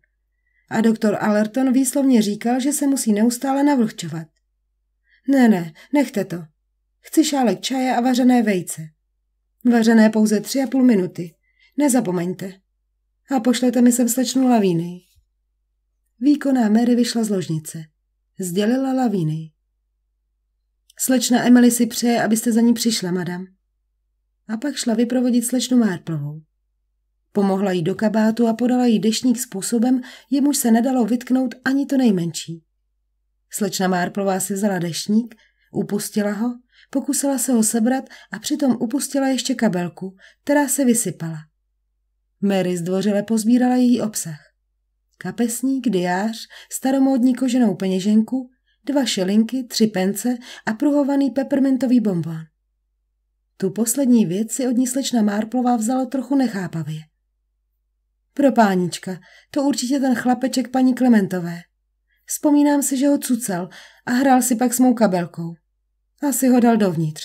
S1: a doktor Allerton výslovně říkal, že se musí neustále navlhčovat. Ne, ne, nechte to. Chci šálek čaje a vařené vejce. Vařené pouze tři a půl minuty. Nezapomeňte. A pošlete mi sem slečnu lavíny. Výkonná Mary vyšla z ložnice. Sdělila lavíny. Slečna Emily si přeje, abyste za ní přišla, madam. A pak šla vyprovodit slečnu Marplovou. Pomohla jí do kabátu a podala jí dešník způsobem, jemuž se nedalo vytknout ani to nejmenší. Slečna Márplová si vzala dešník, upustila ho, pokusila se ho sebrat a přitom upustila ještě kabelku, která se vysypala. Mary zdvořile pozbírala její obsah. Kapesník, diář, staromódní koženou peněženku, dva šelinky, tři pence a pruhovaný peppermintový bonbon. Tu poslední věc si od ní slečna Márplová vzala trochu nechápavě. Pro pánička, to určitě ten chlapeček paní Klementové. Vzpomínám si, že ho cucel a hrál si pak s mou kabelkou. Asi ho dal dovnitř.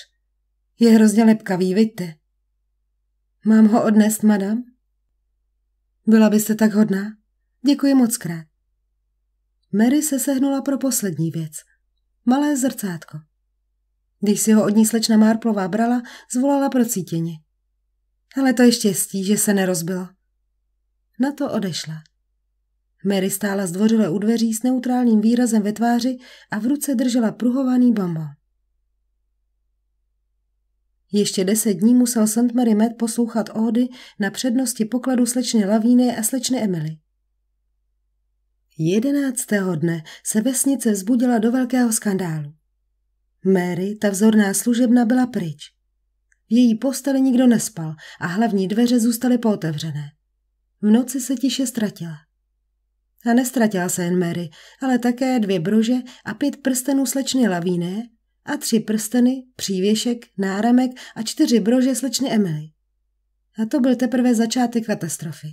S1: Je hrozně lepkavý, vidíte. Mám ho odnést, madam? Byla byste tak hodná? Děkuji moc krát. Mary se sehnula pro poslední věc. Malé zrcátko. Když si ho od ní slečna Marplová brala, zvolala pro cítěni. Ale to je štěstí, že se nerozbilo. Na to odešla. Mary stála zdvořile u dveří s neutrálním výrazem ve tváři a v ruce držela pruhovaný bambo. Ještě deset dní musel St. Mary Matt poslouchat ódy na přednosti pokladu slečny Lavíny a slečny Emily. Jedenáctého dne se vesnice vzbudila do velkého skandálu. Mary, ta vzorná služebna, byla pryč. V její posteli nikdo nespal a hlavní dveře zůstaly pootevřené. V noci se tiše ztratila. A nestratila se jen Mary, ale také dvě brože a pět prstenů slečny Lavíné a tři prsteny, přívěšek, náramek a čtyři brože slečny Emily. A to byl teprve začátek katastrofy.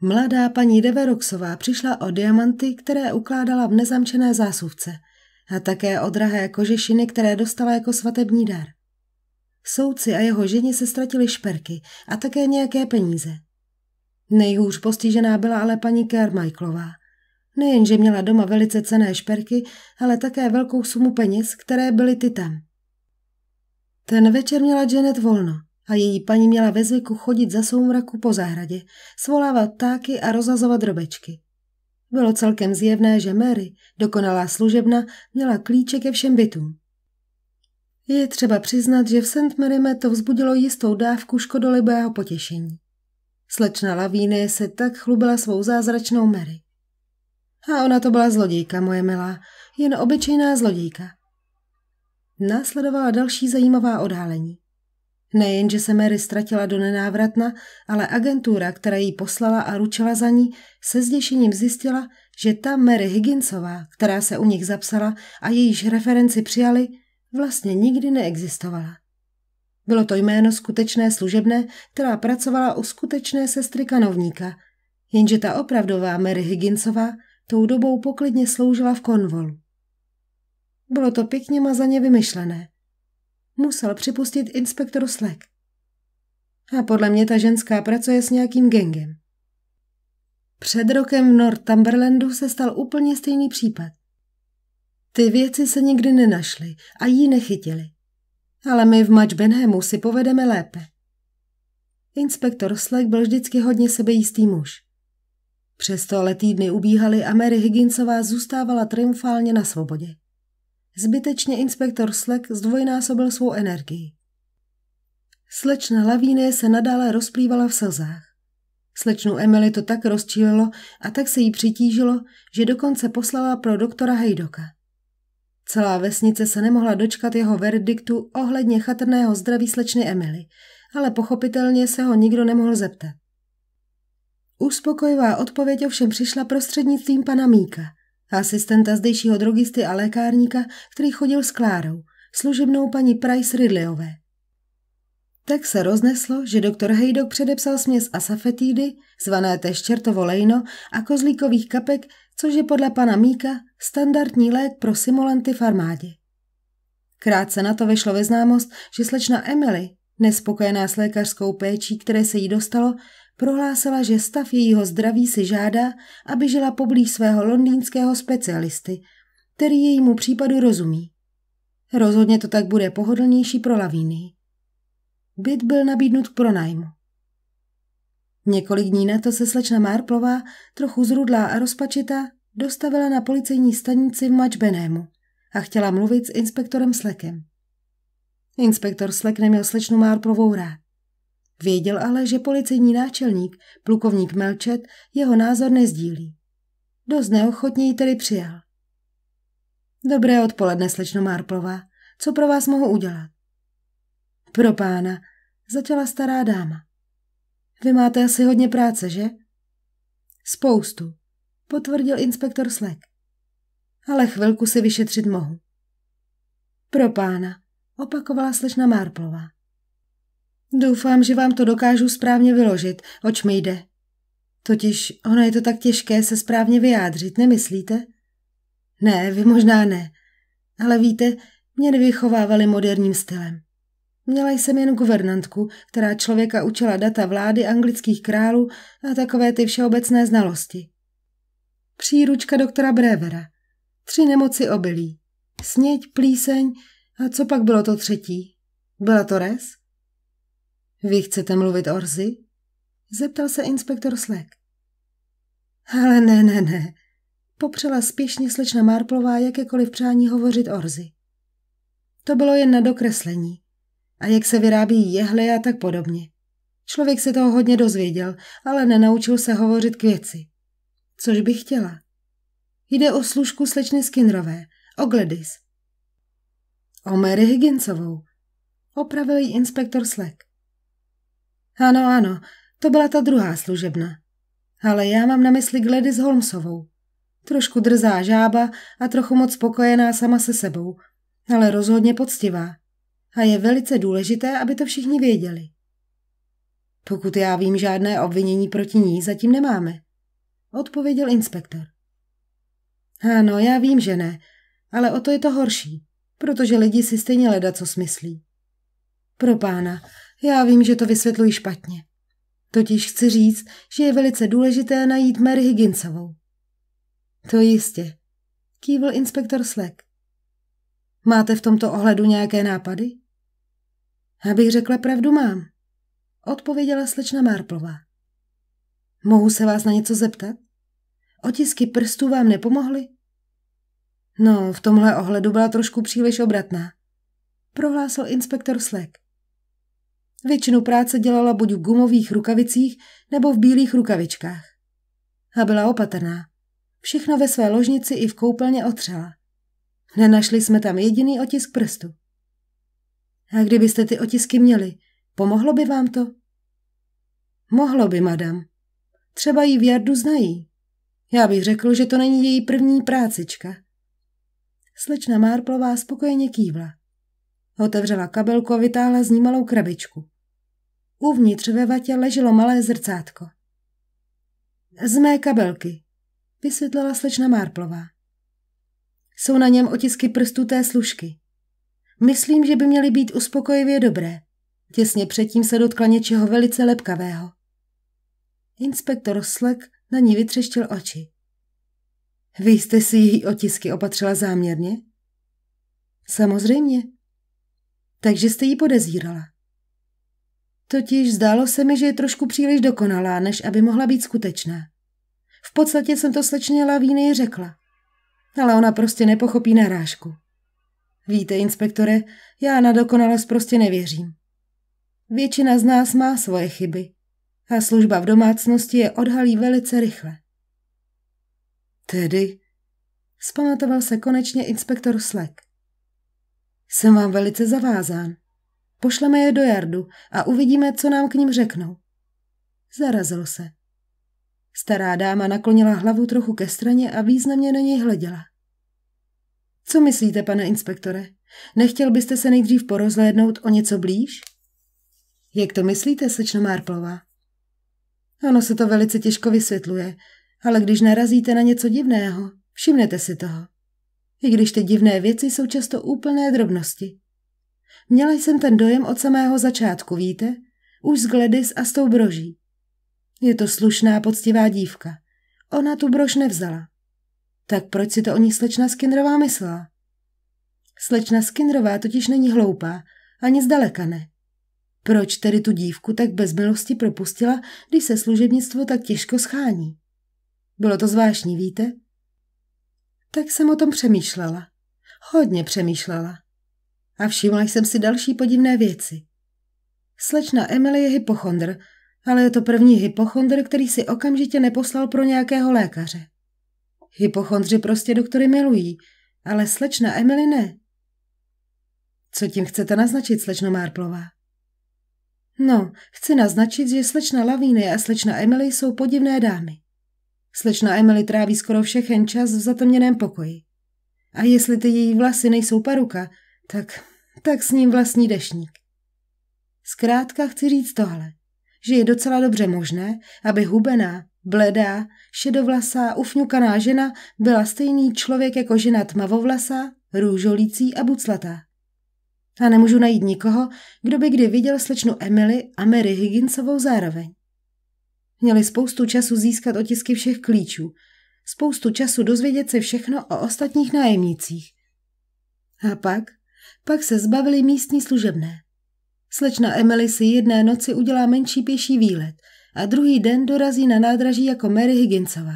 S1: Mladá paní Deveroxová přišla o diamanty, které ukládala v nezamčené zásuvce a také o drahé kožešiny, které dostala jako svatební dar. Souci a jeho ženě se ztratili šperky a také nějaké peníze. Nejhůř postižená byla ale paní Kermajklová. Nejenže měla doma velice cené šperky, ale také velkou sumu peněz, které byly tytem. Ten večer měla Janet volno a její paní měla ve zvyku chodit za soumraku po zahradě, svolávat táky a rozhazovat drobečky. Bylo celkem zjevné, že Mary, dokonalá služebna, měla klíče ke všem bytům. Je třeba přiznat, že v St. Maryme to vzbudilo jistou dávku škodolibého potěšení. Slečna Lavíny se tak chlubila svou zázračnou Mary. A ona to byla zlodějka, moje milá, jen obyčejná zlodějka. Následovala další zajímavá odhalení. Nejen, že se Mary ztratila do nenávratna, ale agentura, která ji poslala a ručila za ní, se zděšením zjistila, že ta Mary Higginsová, která se u nich zapsala a jejíž referenci přijali, vlastně nikdy neexistovala. Bylo to jméno skutečné služebné, která pracovala u skutečné sestry kanovníka, jenže ta opravdová Mary Higginsová tou dobou poklidně sloužila v konvolu. Bylo to pěkně mazaně vymyšlené. Musel připustit inspektor Slek. A podle mě ta ženská pracuje s nějakým gengem. Před rokem v Northumberlandu se stal úplně stejný případ. Ty věci se nikdy nenašly a jí nechytili ale my v Matchbenhemu si povedeme lépe. Inspektor Slek byl vždycky hodně sebejistý muž. Přesto ale týdny ubíhaly a Mary Higginsová zůstávala triumfálně na svobodě. Zbytečně inspektor Slek zdvojnásobil svou energii. Slečna Lavíny se nadále rozplývala v slzách. Slečnu Emily to tak rozčílilo a tak se jí přitížilo, že dokonce poslala pro doktora Hejdoka. Celá vesnice se nemohla dočkat jeho verdiktu ohledně chatrného zdraví slečny Emily, ale pochopitelně se ho nikdo nemohl zeptat. Uspokojivá odpověď ovšem přišla prostřednictvím pana Míka, asistenta zdejšího drogisty a lékárníka, který chodil s Klárou, služebnou paní Price Ridleyové. Tak se rozneslo, že doktor Hejdok předepsal směs asafetídy, zvané tež čertovo lejno a kozlíkových kapek což je podle pana Míka standardní lék pro simulanty v armádě. Krátce na to vyšlo ve známost, že slečna Emily, nespokojená s lékařskou péčí, které se jí dostalo, prohlásila, že stav jejího zdraví si žádá, aby žila poblíž svého londýnského specialisty, který jejímu případu rozumí. Rozhodně to tak bude pohodlnější pro lavíny. Byt byl nabídnut pro pronájmu. Několik dní na to se slečna Marplová, trochu zrudlá a rozpačitá, dostavila na policejní stanici v Mačbenému a chtěla mluvit s inspektorem Slekem. Inspektor Slek neměl slečnu Marplovou rád. Věděl ale, že policejní náčelník, plukovník Melčet, jeho názor nezdílí. Dost neochotně ji tedy přijal. Dobré odpoledne, slečno Marplová. Co pro vás mohu udělat? Pro pána, začala stará dáma. Vy máte asi hodně práce, že? Spoustu, potvrdil inspektor Slek. Ale chvilku si vyšetřit mohu. Pro pána, opakovala slečna Marplová. Doufám, že vám to dokážu správně vyložit, oč mi jde. Totiž ono je to tak těžké se správně vyjádřit, nemyslíte? Ne, vy možná ne. Ale víte, mě nevychovávali moderním stylem. Měla jsem jen guvernantku, která člověka učila data vlády anglických králů a takové ty všeobecné znalosti. Příručka doktora Brevera. Tři nemoci obilí. Sněď, plíseň a co pak bylo to třetí? Byla to res? Vy chcete mluvit rzi? Zeptal se inspektor Slek. Ale ne, ne, ne. Popřela spěšně slečna Marplová jakékoliv přání hovořit rzi. To bylo jen na dokreslení a jak se vyrábí jehly a tak podobně. Člověk se toho hodně dozvěděl, ale nenaučil se hovořit k věci. Což bych chtěla. Jde o služku slečny Skinrové, o Gladys. O Mary Higginsovou, opravil ji inspektor Slek. Ano, ano, to byla ta druhá služebna. Ale já mám na mysli Gladys Holmesovou. Trošku drzá žába a trochu moc spokojená sama se sebou, ale rozhodně poctivá a je velice důležité, aby to všichni věděli. Pokud já vím, žádné obvinění proti ní zatím nemáme, odpověděl inspektor. Ano, já vím, že ne, ale o to je to horší, protože lidi si stejně leda co smyslí. Pro pána, já vím, že to vysvětluji špatně. Totiž chci říct, že je velice důležité najít Mary Higginsovou. To jistě, kývil inspektor Slek. Máte v tomto ohledu nějaké nápady? Abych řekla pravdu, mám, odpověděla slečna Marplová. Mohu se vás na něco zeptat? Otisky prstů vám nepomohly? No, v tomhle ohledu byla trošku příliš obratná, prohlásil inspektor Slek. Většinu práce dělala buď v gumových rukavicích nebo v bílých rukavičkách. A byla opatrná. Všechno ve své ložnici i v koupelně otřela. Nenašli jsme tam jediný otisk prstu. A kdybyste ty otisky měli, pomohlo by vám to? Mohlo by, madam. Třeba ji v Jardu znají. Já bych řekl, že to není její první prácička. Slečna Márplová spokojeně kývla. Otevřela kabelku a vytáhla z ní malou krabičku. Uvnitř ve vatě leželo malé zrcátko. Z mé kabelky, vysvětlila slečna Márplová. Jsou na něm otisky prstů té služky. Myslím, že by měly být uspokojivě dobré. Těsně předtím se dotkla něčeho velice lepkavého. Inspektor Slek na ní vytřeštil oči. Vy jste si její otisky opatřila záměrně? Samozřejmě. Takže jste ji podezírala. Totiž zdálo se mi, že je trošku příliš dokonalá, než aby mohla být skutečná. V podstatě jsem to slečně Lavíny řekla. Ale ona prostě nepochopí narážku. Víte, inspektore, já na dokonalost prostě nevěřím. Většina z nás má svoje chyby a služba v domácnosti je odhalí velice rychle. Tedy, spamatoval se konečně inspektor Slek. Jsem vám velice zavázán. Pošleme je do jardu a uvidíme, co nám k ním řeknou. Zarazil se. Stará dáma naklonila hlavu trochu ke straně a významně na něj hleděla. Co myslíte, pane inspektore? Nechtěl byste se nejdřív porozhlédnout o něco blíž? Jak to myslíte, slečno Marplová? Ono se to velice těžko vysvětluje, ale když narazíte na něco divného, všimnete si toho. I když ty divné věci jsou často úplné drobnosti. Měla jsem ten dojem od samého začátku, víte? Už z Gledis a s tou broží. Je to slušná, poctivá dívka. Ona tu brož nevzala. Tak proč si to o ní slečna Skinnerová myslela? Slečna Skinnerová totiž není hloupá, ani zdaleka ne. Proč tedy tu dívku tak bez milosti propustila, když se služebnictvo tak těžko schání? Bylo to zvláštní, víte? Tak jsem o tom přemýšlela. Hodně přemýšlela. A všimla jsem si další podivné věci. Slečna Emily je hypochondr, ale je to první hypochondr, který si okamžitě neposlal pro nějakého lékaře. Hypochondři prostě doktory milují, ale slečna Emily ne. Co tím chcete naznačit, slečno Marplová? No, chci naznačit, že slečna Lavíny a slečna Emily jsou podivné dámy. Slečna Emily tráví skoro všechen čas v zatomněném pokoji. A jestli ty její vlasy nejsou paruka, tak, tak s ním vlastní dešník. Zkrátka chci říct tohle, že je docela dobře možné, aby hubená, Bledá, šedovlasá, ufňukaná žena byla stejný člověk jako žena tmavovlasá, růžolící a buclatá. A nemůžu najít nikoho, kdo by kdy viděl slečnu Emily a Mary Higginsovou zároveň. Měli spoustu času získat otisky všech klíčů, spoustu času dozvědět se všechno o ostatních nájemnících. A pak? Pak se zbavili místní služebné. Slečna Emily si jedné noci udělá menší pěší výlet – a druhý den dorazí na nádraží jako Mary Higginsová.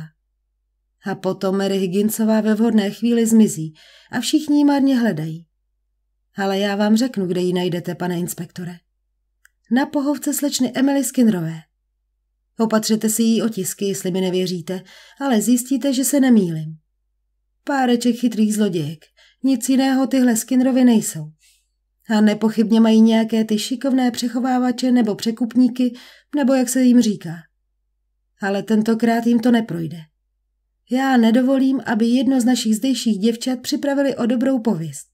S1: A potom Mary Higginsová ve vhodné chvíli zmizí a všichni ji marně hledají. Ale já vám řeknu, kde ji najdete, pane inspektore. Na pohovce slečny Emily Skinrové. Opatřete si jí otisky, jestli mi nevěříte, ale zjistíte, že se nemýlim. Páreček chytrých zlodějek. Nic jiného tyhle Skinrovi nejsou. A nepochybně mají nějaké ty šikovné přechovávače nebo překupníky, nebo jak se jim říká. Ale tentokrát jim to neprojde. Já nedovolím, aby jedno z našich zdejších děvčat připravili o dobrou pověst.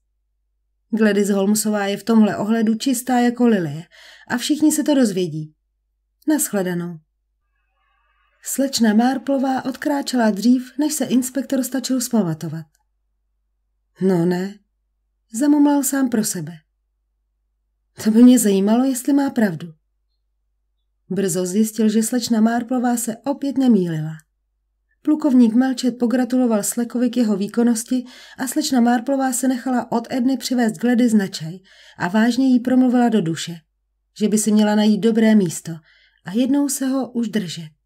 S1: Gladys Holmesová je v tomhle ohledu čistá jako lilie a všichni se to dozvědí. Naschledanou. Slečna Marplová odkráčela dřív, než se inspektor stačil spamatovat. No ne, zamumlal sám pro sebe. To by mě zajímalo, jestli má pravdu. Brzo zjistil, že slečna Marplová se opět nemýlila. Plukovník Melčet pogratuloval Slekovi k jeho výkonnosti a slečna Marplová se nechala od Edny přivést gledy značaj a vážně jí promluvila do duše, že by si měla najít dobré místo a jednou se ho už držet.